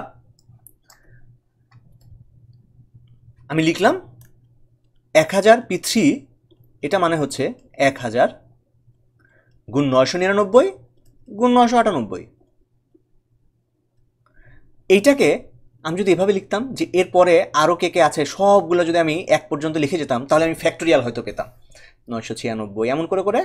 আমি লিখলাম এক হাজার পি থ্রি এটা মানে হচ্ছে এক হাজার গুণ নয়শো নিরানব্বই গুণ নয়শো আটানব্বই এইটাকে আমি যদি এভাবে লিখতাম যে এরপরে আরও কে কে আছে সবগুলো যদি আমি এক পর্যন্ত লিখে যেতাম তাহলে আমি ফ্যাক্টোরিয়াল হয়তো পেতাম নয়শো ছিয়ানব্বই এমন করে করে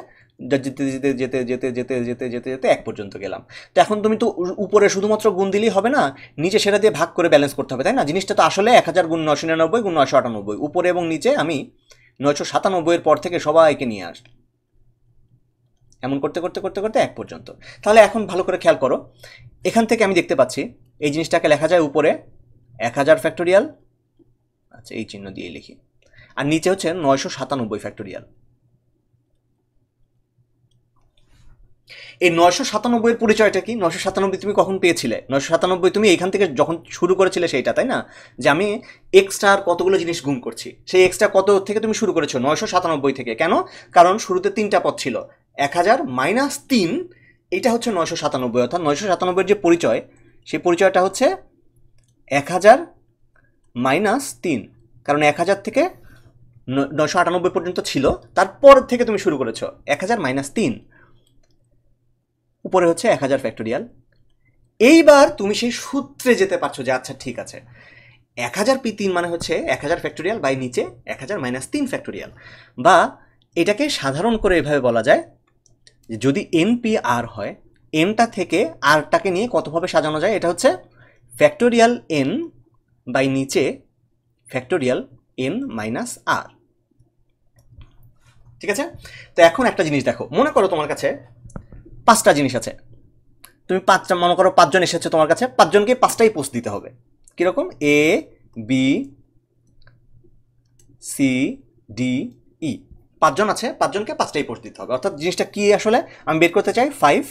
যেতে যেতে যেতে যেতে যেতে যেতে যেতে যেতে এক পর্যন্ত গেলাম তো এখন তুমি তো উপরে শুধুমাত্র গুণ দিলেই হবে না নিচে সেটা দিয়ে ভাগ করে ব্যালেন্স করতে হবে তাই না জিনিসটা তো আসলে এক হাজার গুণ নশো নিরানব্বই গুণ নশো আটানব্বই উপরে এবং নিচে আমি নয়শো সাতানব্বইয়ের পর থেকে সবাইকে নিয়ে আস এমন করতে করতে করতে করতে এক পর্যন্ত তাহলে এখন ভালো করে খেয়াল করো এখান থেকে আমি দেখতে পাচ্ছি এই জিনিসটাকে লেখা যায় উপরে এক হাজার ফ্যাক্টোরিয়াল আচ্ছা এই চিহ্ন দিয়ে লিখি আর নিচে হচ্ছে নয়শো সাতানব্বই ফ্যাক্টোরিয়াল এই নয়শো সাতানব্বইয়ের পরিচয়টা কি নয়শো সাতানব্বই তুমি কখন পেয়েছিলে নয়শো সাতানব্বই তুমি এখান থেকে যখন শুরু করেছিলে সেইটা তাই না যে আমি এক্সট্রা আর কতগুলো জিনিস গুম করছি সেই এক্সট্রা কত থেকে তুমি শুরু করেছো নয়শো সাতানব্বই থেকে কেন কারণ শুরুতে তিনটা পথ ছিল এক হাজার মাইনাস তিন এটা হচ্ছে নয়শো সাতানব্বই অর্থাৎ নয়শো সাতানব্বইয়ের যে পরিচয় সেই পরিচয়টা হচ্ছে এক হাজার মাইনাস তিন কারণ এক হাজার থেকে নশো আটানব্বই পর্যন্ত ছিল তারপর থেকে তুমি শুরু করেছো এক হাজার মাইনাস তিন উপরে হচ্ছে এক হাজার ফ্যাক্টোরিয়াল এইবার তুমি সেই সূত্রে যেতে পারছো যে আচ্ছা ঠিক আছে এক হাজার পি তিন মানে হচ্ছে এক হাজার ফ্যাক্টোরিয়াল বাই নিচে এক হাজার মাইনাস তিন ফ্যাক্টোরিয়াল বা এটাকে সাধারণ করে এভাবে বলা যায় যে যদি এনপিআর হয় এমটা থেকে আরটাকে নিয়ে কতভাবে সাজানো যায় এটা হচ্ছে ফ্যাক্টোরিয়াল এন বাই নিচে ফ্যাক্টোরিয়াল এন মাইনাস আর ঠিক আছে তো এখন একটা জিনিস দেখো মনে করো তোমার কাছে পাঁচটা জিনিস আছে তুমি পাঁচটা মনে করো পাঁচজন এসেছে তোমার কাছে পাঁচজনকে পাঁচটাই পোস্ট দিতে হবে কীরকম A B C D E e। পাঁচজন আছে পাঁচজনকে পাঁচটাই পোস্ট দিতে হবে অর্থাৎ জিনিসটা কী আসলে আমি বের করতে চাই five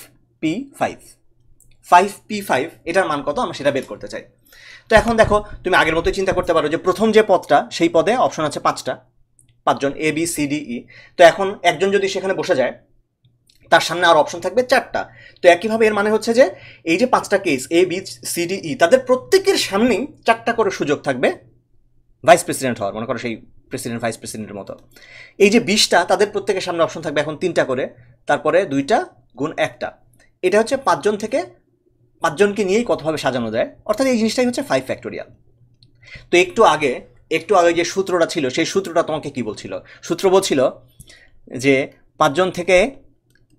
P five five P five এটার মান কত আমরা সেটা বের করতে চাই তো এখন দেখো তুমি আগের মতোই চিন্তা করতে পারো যে প্রথম যে পদটা সেই পদে অপশন আছে পাঁচটা পাঁচজন A B C D E তো এখন একজন যদি সেখানে বসে যায় তার সামনে আর অপশন থাকবে চারটা তো একইভাবে এর মানে হচ্ছে যে এই যে পাঁচটা case A B C D E তাদের প্রত্যেকের সামনেই চারটা করে সুযোগ থাকবে ভাইস প্রেসিডেন্ট হওয়ার মনে করো সেই প্রেসিডেন্ট ভাইস প্রেসিডেন্টের মতো এই যে বিশটা তাদের প্রত্যেকের সামনে অপশন থাকবে এখন তিনটা করে তারপরে দুইটা গুণ একটা এটা হচ্ছে পাঁচজন থেকে পাঁচজনকে নিয়েই কতভাবে সাজানো যায় অর্থাৎ এই জিনিসটাই হচ্ছে ফাইভ ফ্যাক্টোরিয়াল তো একটু আগে একটু আগে যে সূত্রটা ছিল সেই সূত্রটা তোমাকে কি বলছিল সূত্র বলছিল যে পাঁচজন থেকে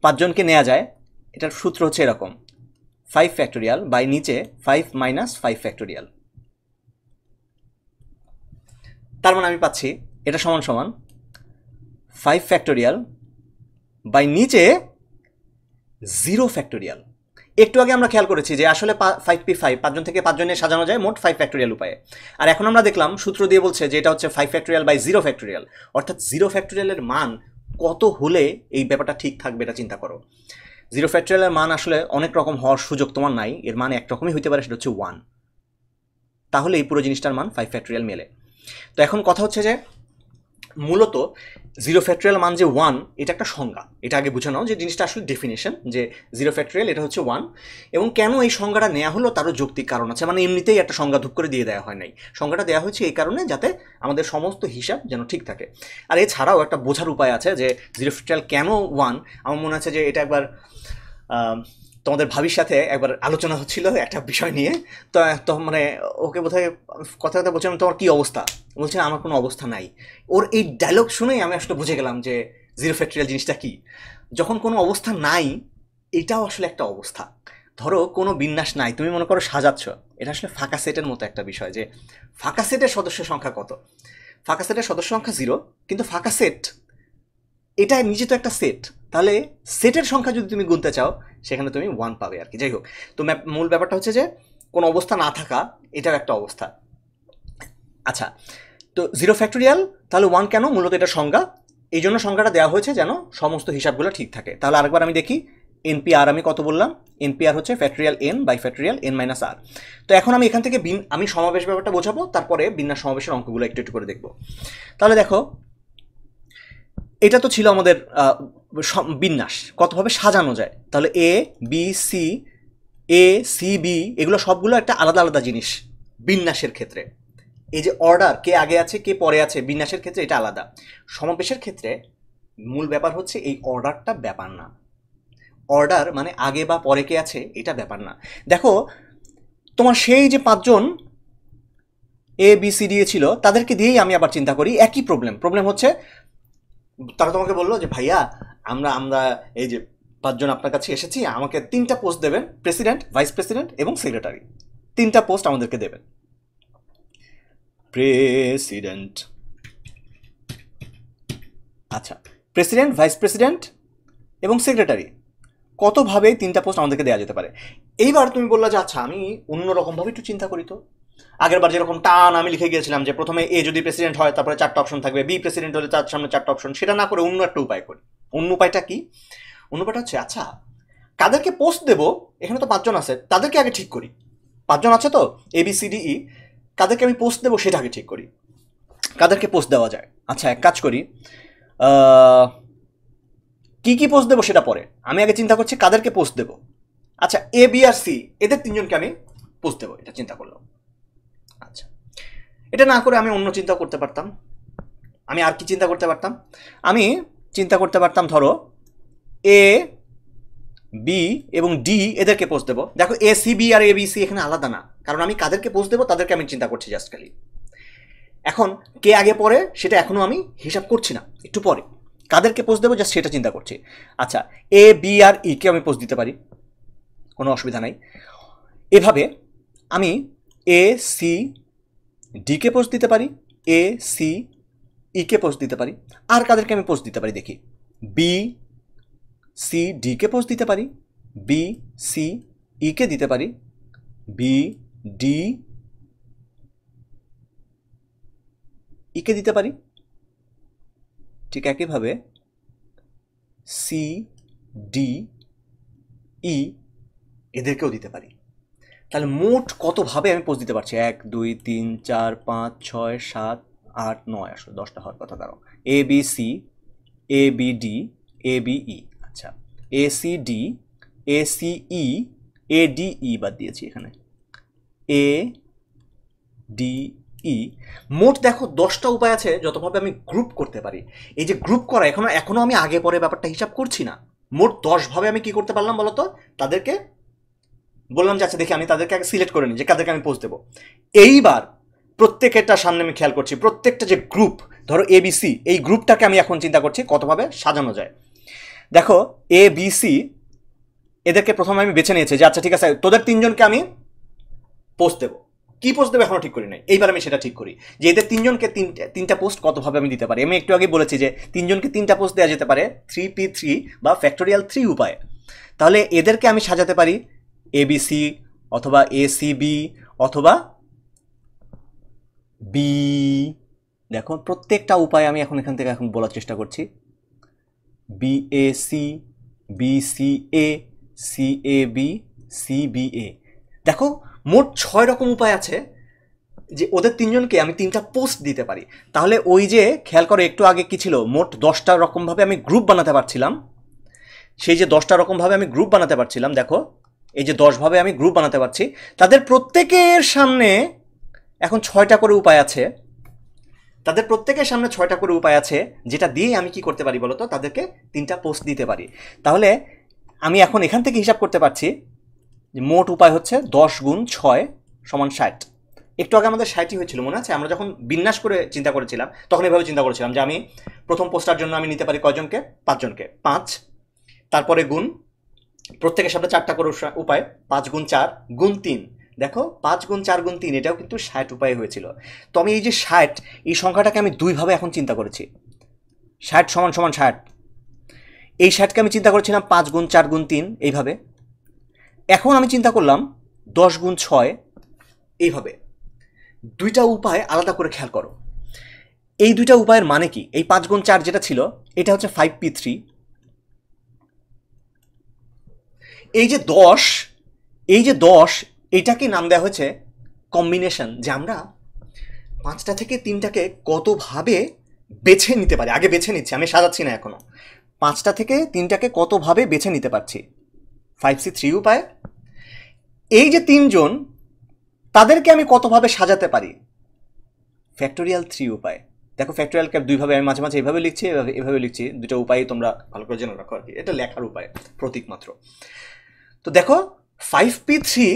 পাঁচজনকে নেওয়া যায় এটার সূত্র হচ্ছে এরকম ফাইভ ফ্যাক্টোরিয়াল বাই নিচে ফাইভ মাইনাস ফাইভ ফ্যাক্টোরিয়াল তার মানে আমি পাচ্ছি এটা সমান সমান ফাইভ ফ্যাক্টোরিয়াল বাই নিচে জিরো ফ্যাক্টোরিয়াল একটু আগে আমরা খেয়াল করেছি যে আসলে ফাইভ পি ফাইভ পাঁচজন থেকে পাঁচজনে সাজানো যায় মোট ফাইভ ফ্যাক্টোরিয়াল উপায়ে আর এখন আমরা দেখলাম সূত্র দিয়ে বলছে যে এটা হচ্ছে five factorial by zero factorial অর্থাৎ জিরো ফ্যাক্টোরিয়ালের মান কত হলে এই ব্যাপারটা ঠিক থাকবে এটা চিন্তা করো জিরো ফ্যাক্টোরিয়ালের মান আসলে অনেক রকম হওয়ার সুযোগ তোমার নাই এর মান একরকমই হতে পারে সেটা হচ্ছে ওয়ান তাহলে এই পুরো জিনিসটার মান ফাইভ ফ্যাক্টোরিয়াল মেলে তো এখন কথা হচ্ছে যে মূলত জিরো ফ্যাক্টোরিয়াল মান যে ওয়ান এটা একটা সংজ্ঞা এটা আগে বুঝে নাও যে জিনিসটা আসলে ডেফিনেশন যে জিরো ফ্যাক্টোরিয়াল এটা হচ্ছে ওয়ান এবং কেন এই সংজ্ঞাটা নেওয়া হলো তারও যৌক্তিক কারণ আছে মানে এমনিতেই একটা সংজ্ঞা ধূপ করে দিয়ে দেওয়া হয় নাই সংজ্ঞাটা দেওয়া হয়েছে এই কারণে যাতে আমাদের সমস্ত হিসাব যেন ঠিক থাকে আর এছাড়াও একটা বোঝার উপায় আছে যে জিরো ফ্যাক্টোরিয়াল কেন ওয়ান আমার মনে আছে যে এটা একবার তোমাদের ভাবির সাথে একবার আলোচনা হচ্ছিল একটা বিষয় নিয়ে তো তো মানে ওকে বোধ হয় কথা কথা বলছিলাম তোমার কী অবস্থা বলছে আমার কোনো অবস্থা নাই ওর এই ডায়লগ শুনেই আমি আসলে বুঝে গেলাম যে জিরো ফ্যাক্টরিয়াল জিনিসটা কী যখন কোনো অবস্থা নাই এটাও আসলে একটা অবস্থা ধরো কোনো বিন্যাস নাই তুমি মনে করো সাজাচ্ছ এটা আসলে ফাঁকা সেটের মতো একটা বিষয় যে ফাঁকা সেটের সদস্য সংখ্যা কত ফাঁকা সেটের সদস্য সংখ্যা জিরো কিন্তু ফাঁকা সেট এটা নিজে তো একটা সেট তাহলে সেটের সংখ্যা যদি তুমি গুনতে চাও সেখানে তুমি ওয়ান পাবে আর কি যাই হোক তো মূল ব্যাপারটা হচ্ছে যে কোনো অবস্থা না থাকা এটাও একটা অবস্থা আচ্ছা তো জিরো ফ্যাক্টোরিয়াল তাহলে ওয়ান কেন মূলত এটা সংজ্ঞা এই জন্য সংজ্ঞাটা দেওয়া হয়েছে যেন সমস্ত হিসাবগুলো ঠিক থাকে তাহলে আরেকবার আমি দেখি এনপিআর আমি কত বললাম এনপিআর হচ্ছে factorial N by factorial N minus R তো এখন আমি এখান থেকে বিন আমি সমাবেশ ব্যাপারটা বোঝাবো তারপরে বিন্যাস সমাবেশের অঙ্কগুলো একটু একটু করে দেখব তাহলে দেখো এটা তো ছিল আমাদের বিন্যাস কতভাবে সাজানো যায় তাহলে A B C A C B এগুলো সবগুলো একটা আলাদা আলাদা জিনিস বিন্যাসের ক্ষেত্রে এই যে অর্ডার কে আগে আছে কে পরে আছে বিন্যাসের ক্ষেত্রে এটা আলাদা সমাবেশের ক্ষেত্রে মূল ব্যাপার হচ্ছে এই অর্ডারটা ব্যাপার না অর্ডার মানে আগে বা পরে কে আছে এটা ব্যাপার না দেখো তোমার সেই যে পাঁচজন এ বি সি ডি ছিল তাদেরকে দিয়েই আমি আবার চিন্তা করি একই প্রবলেম প্রবলেম হচ্ছে তারা তোমাকে বললো যে ভাইয়া আমরা আমরা এই যে পাঁচজন আপনার কাছে এসেছি আমাকে তিনটা পোস্ট দেবেন প্রেসিডেন্ট ভাইস প্রেসিডেন্ট এবং সেক্রেটারি তিনটা পোস্ট আমাদেরকে দেবেন প্রেসিডেন্ট আচ্ছা প্রেসিডেন্ট ভাইস প্রেসিডেন্ট এবং সেক্রেটারি কতভাবে তিনটা পোস্ট আমাদেরকে দেওয়া যেতে পারে এইবার তুমি বললা যে আচ্ছা আমি অন্যরকমভাবে একটু চিন্তা করি তো আগেরবার যেরকম টান আমি লিখে গিয়েছিলাম যে প্রথমে এ যদি প্রেসিডেন্ট হয় তারপরে চারটা অপশন থাকবে বি প্রেসিডেন্ট হলে তার সামনে চারটা অপশন সেটা না করে অন্য একটা উপায় করি অন্য উপায়টা কি অন্য উপায়টা হচ্ছে আচ্ছা কাদেরকে পোস্ট দেব এখানে তো পাঁচজন আছে তাদেরকে আগে ঠিক করি পাঁচজন আছে তো এ বি সি ডিই কাদেরকে আমি পোস্ট দেবো সেটা আগে ঠিক করি কাদেরকে পোস্ট দেওয়া যায় আচ্ছা এক কাজ করি কি কি পোস্ট দেবো সেটা পরে আমি আগে চিন্তা করছি কাদেরকে পোস্ট দেবো আচ্ছা এ বি আর সি এদের তিনজনকে আমি পোস্ট দেবো এটা চিন্তা করলাম আচ্ছা এটা না করে আমি অন্য চিন্তা করতে পারতাম আমি আর কি চিন্তা করতে পারতাম আমি চিন্তা করতে পারতাম ধরো এ বি এবং ডি এদেরকে পোস্ট দেবো দেখো এ সি বি আর এ বি সি এখানে আলাদা না কারণ আমি কাদেরকে পোস্ট দেবো তাদেরকে আমি চিন্তা করছি জাস্ট খালি এখন কে আগে পরে সেটা এখনও আমি হিসাব করছি না একটু পরে কাদেরকে পোস্ট দেবো জাস্ট সেটা চিন্তা করছি আচ্ছা এ বি আর ইকে e আমি পোস্ট দিতে পারি কোনো অসুবিধা নাই এভাবে আমি এ সি ডিকে পোস্ট দিতে পারি এ সি E কে পোস্ট দিতে পারি আর কাদেরকে আমি পোস্ট দিতে পারি দেখি বি সি ডিকে পোস্ট দিতে পারি বি সি ইকে e দিতে পারি বি ডি ইকে e দিতে পারি ঠিক একইভাবে সি ডি ই এদেরকেও দিতে পারি তাহলে মোট কতভাবে আমি পোস্ট দিতে পারছি এক দুই তিন চার পাঁচ ছয় সাত আট নয় আসলে দশটা হওয়ার কথা দাঁড়াও A B C A B D A B E আচ্ছা A C D A C E A D E বাদ দিয়েছি এখানে এ ডি ই মোট দেখো দশটা উপায় আছে যতভাবে আমি গ্রুপ করতে পারি এই যে গ্রুপ করা এখনো এখনও আমি আগে পরে ব্যাপারটা হিসাব করছি না মোট দশভাবে আমি কি করতে পারলাম বলতো তাদেরকে বললাম যে আচ্ছা দেখি আমি তাদেরকে আগে সিলেক্ট করে নিই যে কাদেরকে আমি পোস্ট দেবো এইবার প্রত্যেকেরটা সামনে আমি খেয়াল করছি প্রত্যেকটা যে গ্রুপ ধরো এবিসি এই গ্রুপটাকে আমি এখন চিন্তা করছি কতভাবে সাজানো যায় দেখো এ বিসি এদেরকে প্রথমে আমি বেছে নিয়েছি যে আচ্ছা ঠিক আছে তোদের তিনজনকে আমি পোস্ট দেবো কী পোস্ট দেবো এখনও ঠিক করি নাই এইবার আমি সেটা ঠিক করি যে এদের তিনজনকে তিনটা তিনটা পোস্ট কতভাবে আমি দিতে পারি আমি একটু আগে বলেছি যে তিনজনকে তিনটা পোস্ট দেওয়া যেতে পারে থ্রি পি থ্রি বা ফ্যাক্টোরিয়াল থ্রি উপায় তাহলে এদেরকে আমি সাজাতে পারি এবিসি অথবা এসিবি অথবা বি দেখো প্রত্যেকটা উপায় আমি এখন এখান থেকে এখন বলার চেষ্টা করছি B A C B C A C A B C B A দেখো মোট ছয় রকম উপায় আছে যে ওদের তিনজনকে আমি তিনটা পোস্ট দিতে পারি তাহলে ওই যে খেয়াল করো একটু আগে কি ছিল মোট দশটা রকমভাবে আমি গ্রুপ বানাতে পারছিলাম সেই যে দশটা রকমভাবে আমি গ্রুপ বানাতে পারছিলাম দেখো এই যে দশভাবে আমি গ্রুপ বানাতে পারছি তাদের প্রত্যেকের সামনে এখন ছয়টা করে উপায় আছে তাদের প্রত্যেকের সামনে ছয়টা করে উপায় আছে যেটা দিয়ে আমি কি করতে পারি বলতো তাদেরকে তিনটা পোস্ট দিতে পারি তাহলে আমি এখন এখান থেকে হিসাব করতে পারছি যে মোট উপায় হচ্ছে দশ গুণ ছয় সমান ষাট একটু আগে আমাদের ষাটই হয়েছিল মনে আছে আমরা যখন বিন্যাস করে চিন্তা করেছিলাম তখন এভাবে চিন্তা করেছিলাম যে আমি প্রথম পোস্টার জন্য আমি নিতে পারি কয়জনকে পাঁচজনকে পাঁচ তারপরে গুণ প্রত্যেকের সাথে চারটা করে উপায় পাঁচ গুণ চার গুণ তিন দেখো পাঁচ গুণ চার গুণ তিন এটাও কিন্তু ষাট উপায় হয়েছিল তো আমি এই যে ষাট এই সংখ্যাটাকে আমি দুইভাবে এখন চিন্তা করেছি ষাট সমান সমান ষাট এই ষাটকে আমি চিন্তা করেছিলাম পাঁচ গুণ চার গুণ তিন এইভাবে এখন আমি চিন্তা করলাম দশ গুণ ছয় এইভাবে দুইটা উপায় আলাদা করে খেয়াল করো এই দুইটা উপায়ের মানে কি এই পাঁচ গুণ চার যেটা ছিল এটা হচ্ছে ফাইভ পি থ্রি এই যে দশ এই যে দশ এটাকে নাম দেওয়া হয়েছে কম্বিনেশন যে আমরা পাঁচটা থেকে তিনটাকে কতভাবে বেছে নিতে পারি আগে বেছে নিচ্ছি আমি সাজাচ্ছি না এখনও পাঁচটা থেকে তিনটাকে কতভাবে বেছে নিতে পারছি ফাইভ সি থ্রি উপায় এই যে তিনজন তাদেরকে আমি কতভাবে সাজাতে পারি ফ্যাক্টোরিয়াল থ্রি উপায় দেখো ফ্যাক্টোরিয়াল ক্যাপ দুইভাবে আমি মাঝে মাঝে এভাবে লিখছি এভাবে এভাবে লিখছি দুটো উপায় তোমরা ভালো করে জেনে রাখো আর কি এটা লেখার উপায় প্রতীক মাত্র তো দেখো ফাইভ পি থ্রি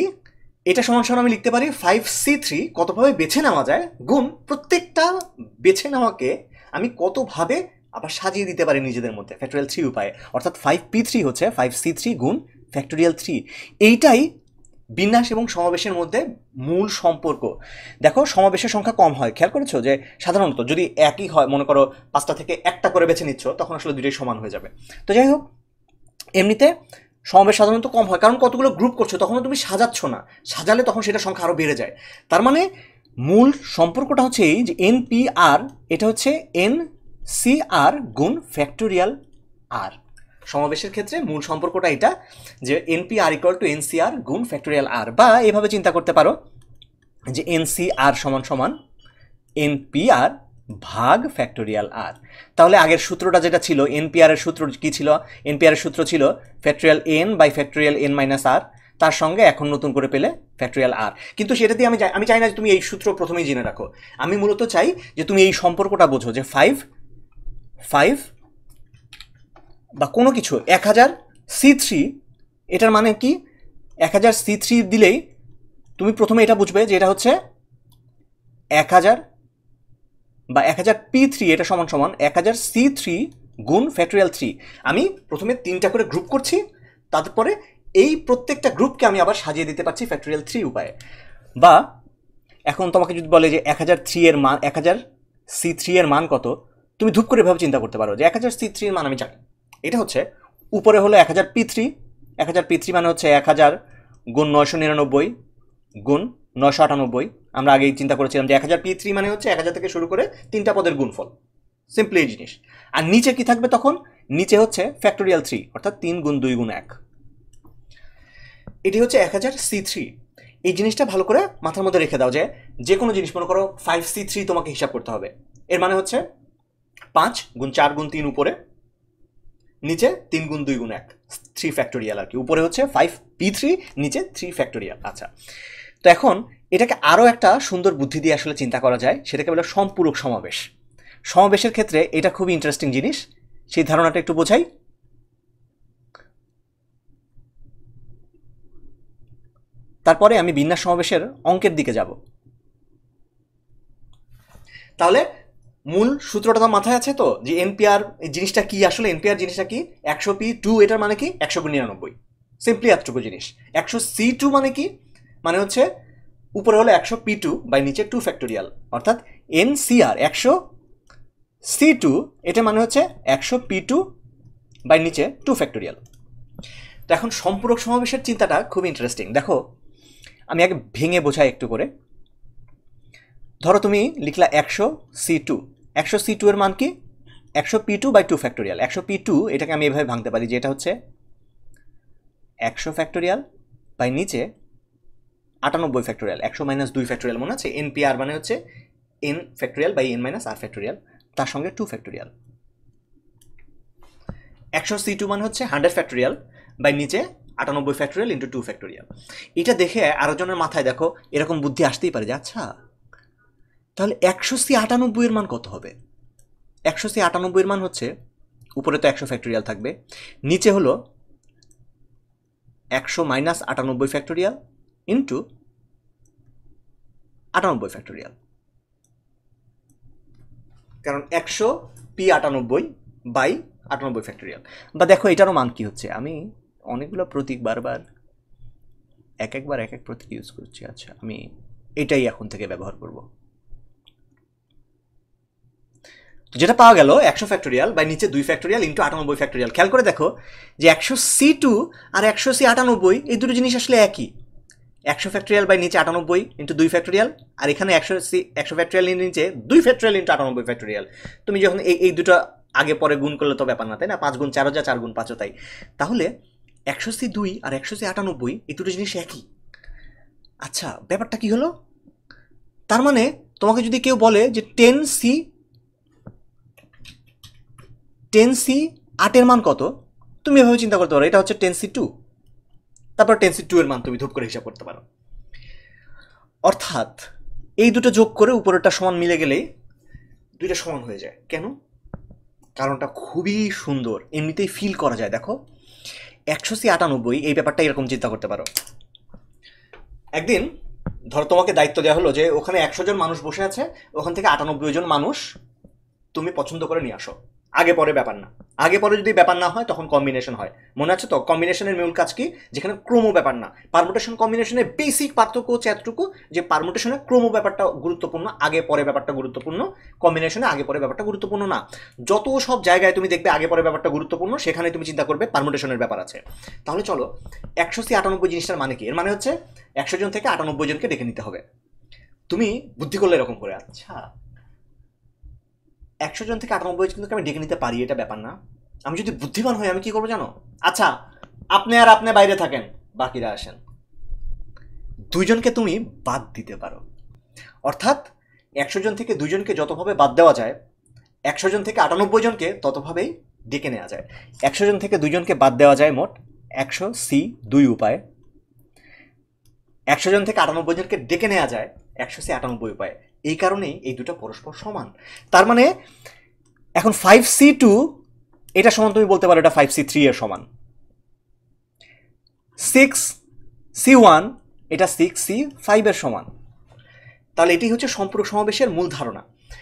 এটা সমান সমান আমি লিখতে পারি ফাইভ সি থ্রি কতভাবে বেছে নেওয়া যায় গুণ প্রত্যেকটা বেছে নেওয়াকে আমি কতভাবে আবার সাজিয়ে দিতে পারি নিজেদের মধ্যে ফ্যাক্টোরিয়াল থ্রি উপায়ে অর্থাৎ ফাইভ পি থ্রি হচ্ছে ফাইভ সি থ্রি গুণ ফ্যাক্টোরিয়াল থ্রি এইটাই বিন্যাস এবং সমাবেশের মধ্যে মূল সম্পর্ক দেখো সমাবেশের সংখ্যা কম হয় খেয়াল করেছো যে সাধারণত যদি একই হয় মনে করো পাঁচটা থেকে একটা করে বেছে নিচ্ছ তখন আসলে দুটোই সমান হয়ে যাবে তো যাই হোক এমনিতে সমাবেশ সাধারণত কম হয় কারণ কতগুলো গ্রুপ করছো তখন তুমি সাজাচ্ছ না সাজালে তখন সেটা সংখ্যা আরও বেড়ে যায় তার মানে মূল সম্পর্কটা হচ্ছে এই যে এন পি আর এটা হচ্ছে এন সি আর গুণ ফ্যাক্টোরিয়াল আর সমাবেশের ক্ষেত্রে মূল সম্পর্কটা এটা যে N P R equal to N C R গুণ ফ্যাক্টোরিয়াল আর বা এভাবে চিন্তা করতে পারো যে এন সি আর সমান সমান এন পি আর ভাগ ফ্যাক্টোরিয়াল আর তাহলে আগের সূত্রটা যেটা ছিল এনপিআরের সূত্র কি ছিল এনপিআরের সূত্র ছিল factorial N by factorial N minus R তার সঙ্গে এখন নতুন করে পেলে ফ্যাক্টোরিয়াল আর কিন্তু সেটা দিয়ে আমি আমি চাই না যে তুমি এই সূত্র প্রথমেই জেনে রাখো আমি মূলত চাই যে তুমি এই সম্পর্কটা বোঝো যে ফাইভ ফাইভ বা কোনো কিছু এক হাজার সি থ্রি এটার মানে কি এক হাজার সি থ্রি দিলেই তুমি প্রথমে এটা বুঝবে যে এটা হচ্ছে এক হাজার বা এক হাজার পি থ্রি এটা সমান সমান এক হাজার সি থ্রি গুণ ফ্যাক্টোরিয়াল থ্রি আমি প্রথমে তিনটা করে গ্রুপ করছি তারপরে এই প্রত্যেকটা গ্রুপকে আমি আবার সাজিয়ে দিতে পারছি ফ্যাক্টোরিয়াল থ্রি উপায়ে বা এখন তোমাকে যদি বলে যে এক হাজার থ্রি এর মান এক হাজার সি থ্রি এর মান কত তুমি ধূপ করে ভাবে চিন্তা করতে পারো যে এক হাজার সি থ্রির মান আমি জানি এটা হচ্ছে উপরে হলো এক হাজার পি থ্রি এক হাজার পি থ্রি মানে হচ্ছে এক হাজার গুণ নয়শো নিরানব্বই গুণ নয়শো আটানব্বই আমরা আগেই চিন্তা করেছিলাম যে এক হাজার পি থ্রি মানে হচ্ছে এক হাজার থেকে শুরু করে তিনটা পদের গুণফল সিম্পলি এই জিনিস আর নিচে কি থাকবে তখন নিচে হচ্ছে ফ্যাক্টোরিয়াল থ্রি অর্থাৎ তিন গুণ দুই গুণ এক এটি হচ্ছে এক হাজার সি থ্রি এই জিনিসটা ভালো করে মাথার মধ্যে রেখে দাও যে যে কোনো জিনিস মনে করো ফাইভ সি থ্রি তোমাকে হিসাব করতে হবে এর মানে হচ্ছে পাঁচ গুণ চার গুণ তিন উপরে নিচে তিন গুণ দুই গুণ এক থ্রি ফ্যাক্টোরিয়াল আর কি উপরে হচ্ছে ফাইভ পি থ্রি নিচে থ্রি ফ্যাক্টোরিয়াল আচ্ছা তো এখন এটাকে আরও একটা সুন্দর বুদ্ধি দিয়ে আসলে চিন্তা করা যায় সেটাকে বলে সম্পূরক সমাবেশ সমাবেশের ক্ষেত্রে এটা খুবই ইন্টারেস্টিং জিনিস সেই ধারণাটা একটু বোঝাই তারপরে আমি বিন্যাস সমাবেশের অঙ্কের দিকে যাব তাহলে মূল সূত্রটা তো মাথায় আছে তো যে এনপিআর জিনিসটা কি আসলে এনপিআর জিনিসটা কি একশো পি টু এটার মানে কি একশো নিরানব্বই সিম্পলি এতটুকু জিনিস একশো সি টু মানে কি মানে হচ্ছে উপরে হলো একশো পি টু বাই নিচে টু ফ্যাক্টোরিয়াল অর্থাৎ এন সিআর একশো সি টু এটা মানে হচ্ছে একশো পি টু বাই নিচে টু ফ্যাক্টোরিয়াল তো এখন সম্পূরক সমাবেশের চিন্তাটা খুব ইন্টারেস্টিং দেখো আমি আগে ভেঙে বোঝাই একটু করে ধরো তুমি লিখলা একশো সি টু একশো সি টু এর মান কি একশো P two by two factorial একশো পি টু এটাকে আমি এভাবে ভাঙতে পারি যে এটা হচ্ছে একশো ফ্যাক্টোরিয়াল বাই নিচে আটানব্বই ফ্যাক্টোরিয়াল একশো মাইনাস দুই ফ্যাক্টোরিয়াল মনে আছে এনপিআর মানে হচ্ছে N factorial by N minus R factorial তার সঙ্গে টু ফ্যাক্টোরিয়াল একশো সি টু মানে হচ্ছে হান্ড্রেড ফ্যাক্টোরিয়াল বাই নিচে আটানব্বই ফ্যাক্টোরিয়াল ইন্টু টু ফ্যাক্টোরিয়াল এটা দেখে আরো জনের মাথায় দেখো এরকম বুদ্ধি আসতেই পারে যে আচ্ছা তাহলে একশো সি আটানব্বইয়ের মান কত হবে একশো সি আটানব্বইয়ের মান হচ্ছে উপরে তো একশো ফ্যাক্টোরিয়াল থাকবে নিচে হলো একশো মাইনাস আটানব্বই ফ্যাক্টোরিয়াল ইন্টু আটানব্বই ফ্যাক্টোরিয়াল কারণ একশো পি আটানব্বই বাই আটানব্বই ফ্যাক্টোরিয়াল বা দেখো এটারও মান কী হচ্ছে আমি অনেকগুলো প্রতীক বারবার এক একবার এক এক প্রতীক ইউজ করছি আচ্ছা আমি এটাই এখন থেকে ব্যবহার করব যেটা পাওয়া গেল একশো ফ্যাক্টোরিয়াল বা নিচে দুই ফ্যাক্টোরিয়াল ইন্টু আটানব্বই ফ্যাক্টোরিয়াল খেয়াল করে দেখো যে একশো সি টু আর একশো সি আটানব্বই এই দুটো জিনিস আসলে একই একশো ফ্যাক্টোরিয়াল বাই নিচে আটানব্বই ইন্টু দুই ফ্যাক্টোরিয়াল আর এখানে একশো একশো ফ্যাক্টোরিয়াল নিচে দুই ফ্যাক্টোরিয়াল ইন্টু আটানব্বই ফ্যাক্টোরিয়াল তুমি যখন এই এই দুটো আগে পরে গুণ করলে তো ব্যাপার না তাই না পাঁচ গুণ চার হাজার চার গুণ পাঁচও তাই তাহলে একশো সি দুই আর একশো সি আটানব্বই এই দুটো জিনিস একই আচ্ছা ব্যাপারটা কি হলো তার মানে তোমাকে যদি কেউ বলে যে টেন সি টেন সি আটের মান কত তুমি এভাবে চিন্তা করতে পারো এটা হচ্ছে টেন সি টু তারপর টেন্সি টু এর মান তুমি ধূপ করে হিসাব করতে পারো অর্থাৎ এই দুটো যোগ করে উপরেরটা সমান মিলে গেলে দুইটা সমান হয়ে যায় কেন কারণটা খুবই সুন্দর এমনিতেই ফিল করা যায় দেখো একশো সি আটানব্বই এই ব্যাপারটা এরকম চিন্তা করতে পারো একদিন ধরো তোমাকে দায়িত্ব দেওয়া হলো যে ওখানে একশো জন মানুষ বসে আছে ওখান থেকে আটানব্বই জন মানুষ তুমি পছন্দ করে নিয়ে আসো আগে পরে ব্যাপার না আগে পরে যদি ব্যাপার না হয় তখন কম্বিনেশন হয় মনে আছে তো কম্বিনেশনের মূল কাজ কি যেখানে ক্রোমো ব্যাপার না পারমোটেশন কম্বিনেশনের বেসিক পার্থক্য হচ্ছে এতটুকু যে পারমোটেশনে ক্রোমো ব্যাপারটা গুরুত্বপূর্ণ আগে পরে ব্যাপারটা গুরুত্বপূর্ণ কম্বিনেশনে আগে পরে ব্যাপারটা গুরুত্বপূর্ণ না যত সব জায়গায় তুমি দেখবে আগে পরে ব্যাপারটা গুরুত্বপূর্ণ সেখানে তুমি চিন্তা করবে পারমোটেশনের ব্যাপার আছে তাহলে চলো একশো সি আটানব্বই জিনিসটার মানে কি এর মানে হচ্ছে একশো জন থেকে আটানব্বই জনকে ডেকে নিতে হবে তুমি বুদ্ধি করলে এরকম করে আচ্ছা একশো জন থেকে আটানব্বই কিন্তু আমি ডেকে নিতে পারি এটা ব্যাপার না আমি যদি বুদ্ধিমান হই আমি কি করবো জানো আচ্ছা আপনি আর আপনি বাইরে থাকেন বাকিরা আসেন দুইজনকে তুমি বাদ দিতে পারো অর্থাৎ একশো জন থেকে দুইজনকে যতভাবে বাদ দেওয়া যায় একশো জন থেকে আটানব্বই জনকে ততভাবেই ডেকে নেওয়া যায় একশো জন থেকে দুজনকে বাদ দেওয়া যায় মোট একশো সি দুই উপায় একশো জন থেকে আটানব্বই জনকে ডেকে নেওয়া যায় একশো সি আটানব্বই উপায় এই কারণে এই দুটো পরস্পর সমান তার মানে এখন ফাইভ সি টু এটা সমান তুমি বলতে পারো এটা ফাইভ সি থ্রি এর সমান সিক্স সি ওয়ান এটা সিক্স সি ফাইভের সমান তাহলে এটি হচ্ছে সম্পূরক সমাবেশের মূল ধারণা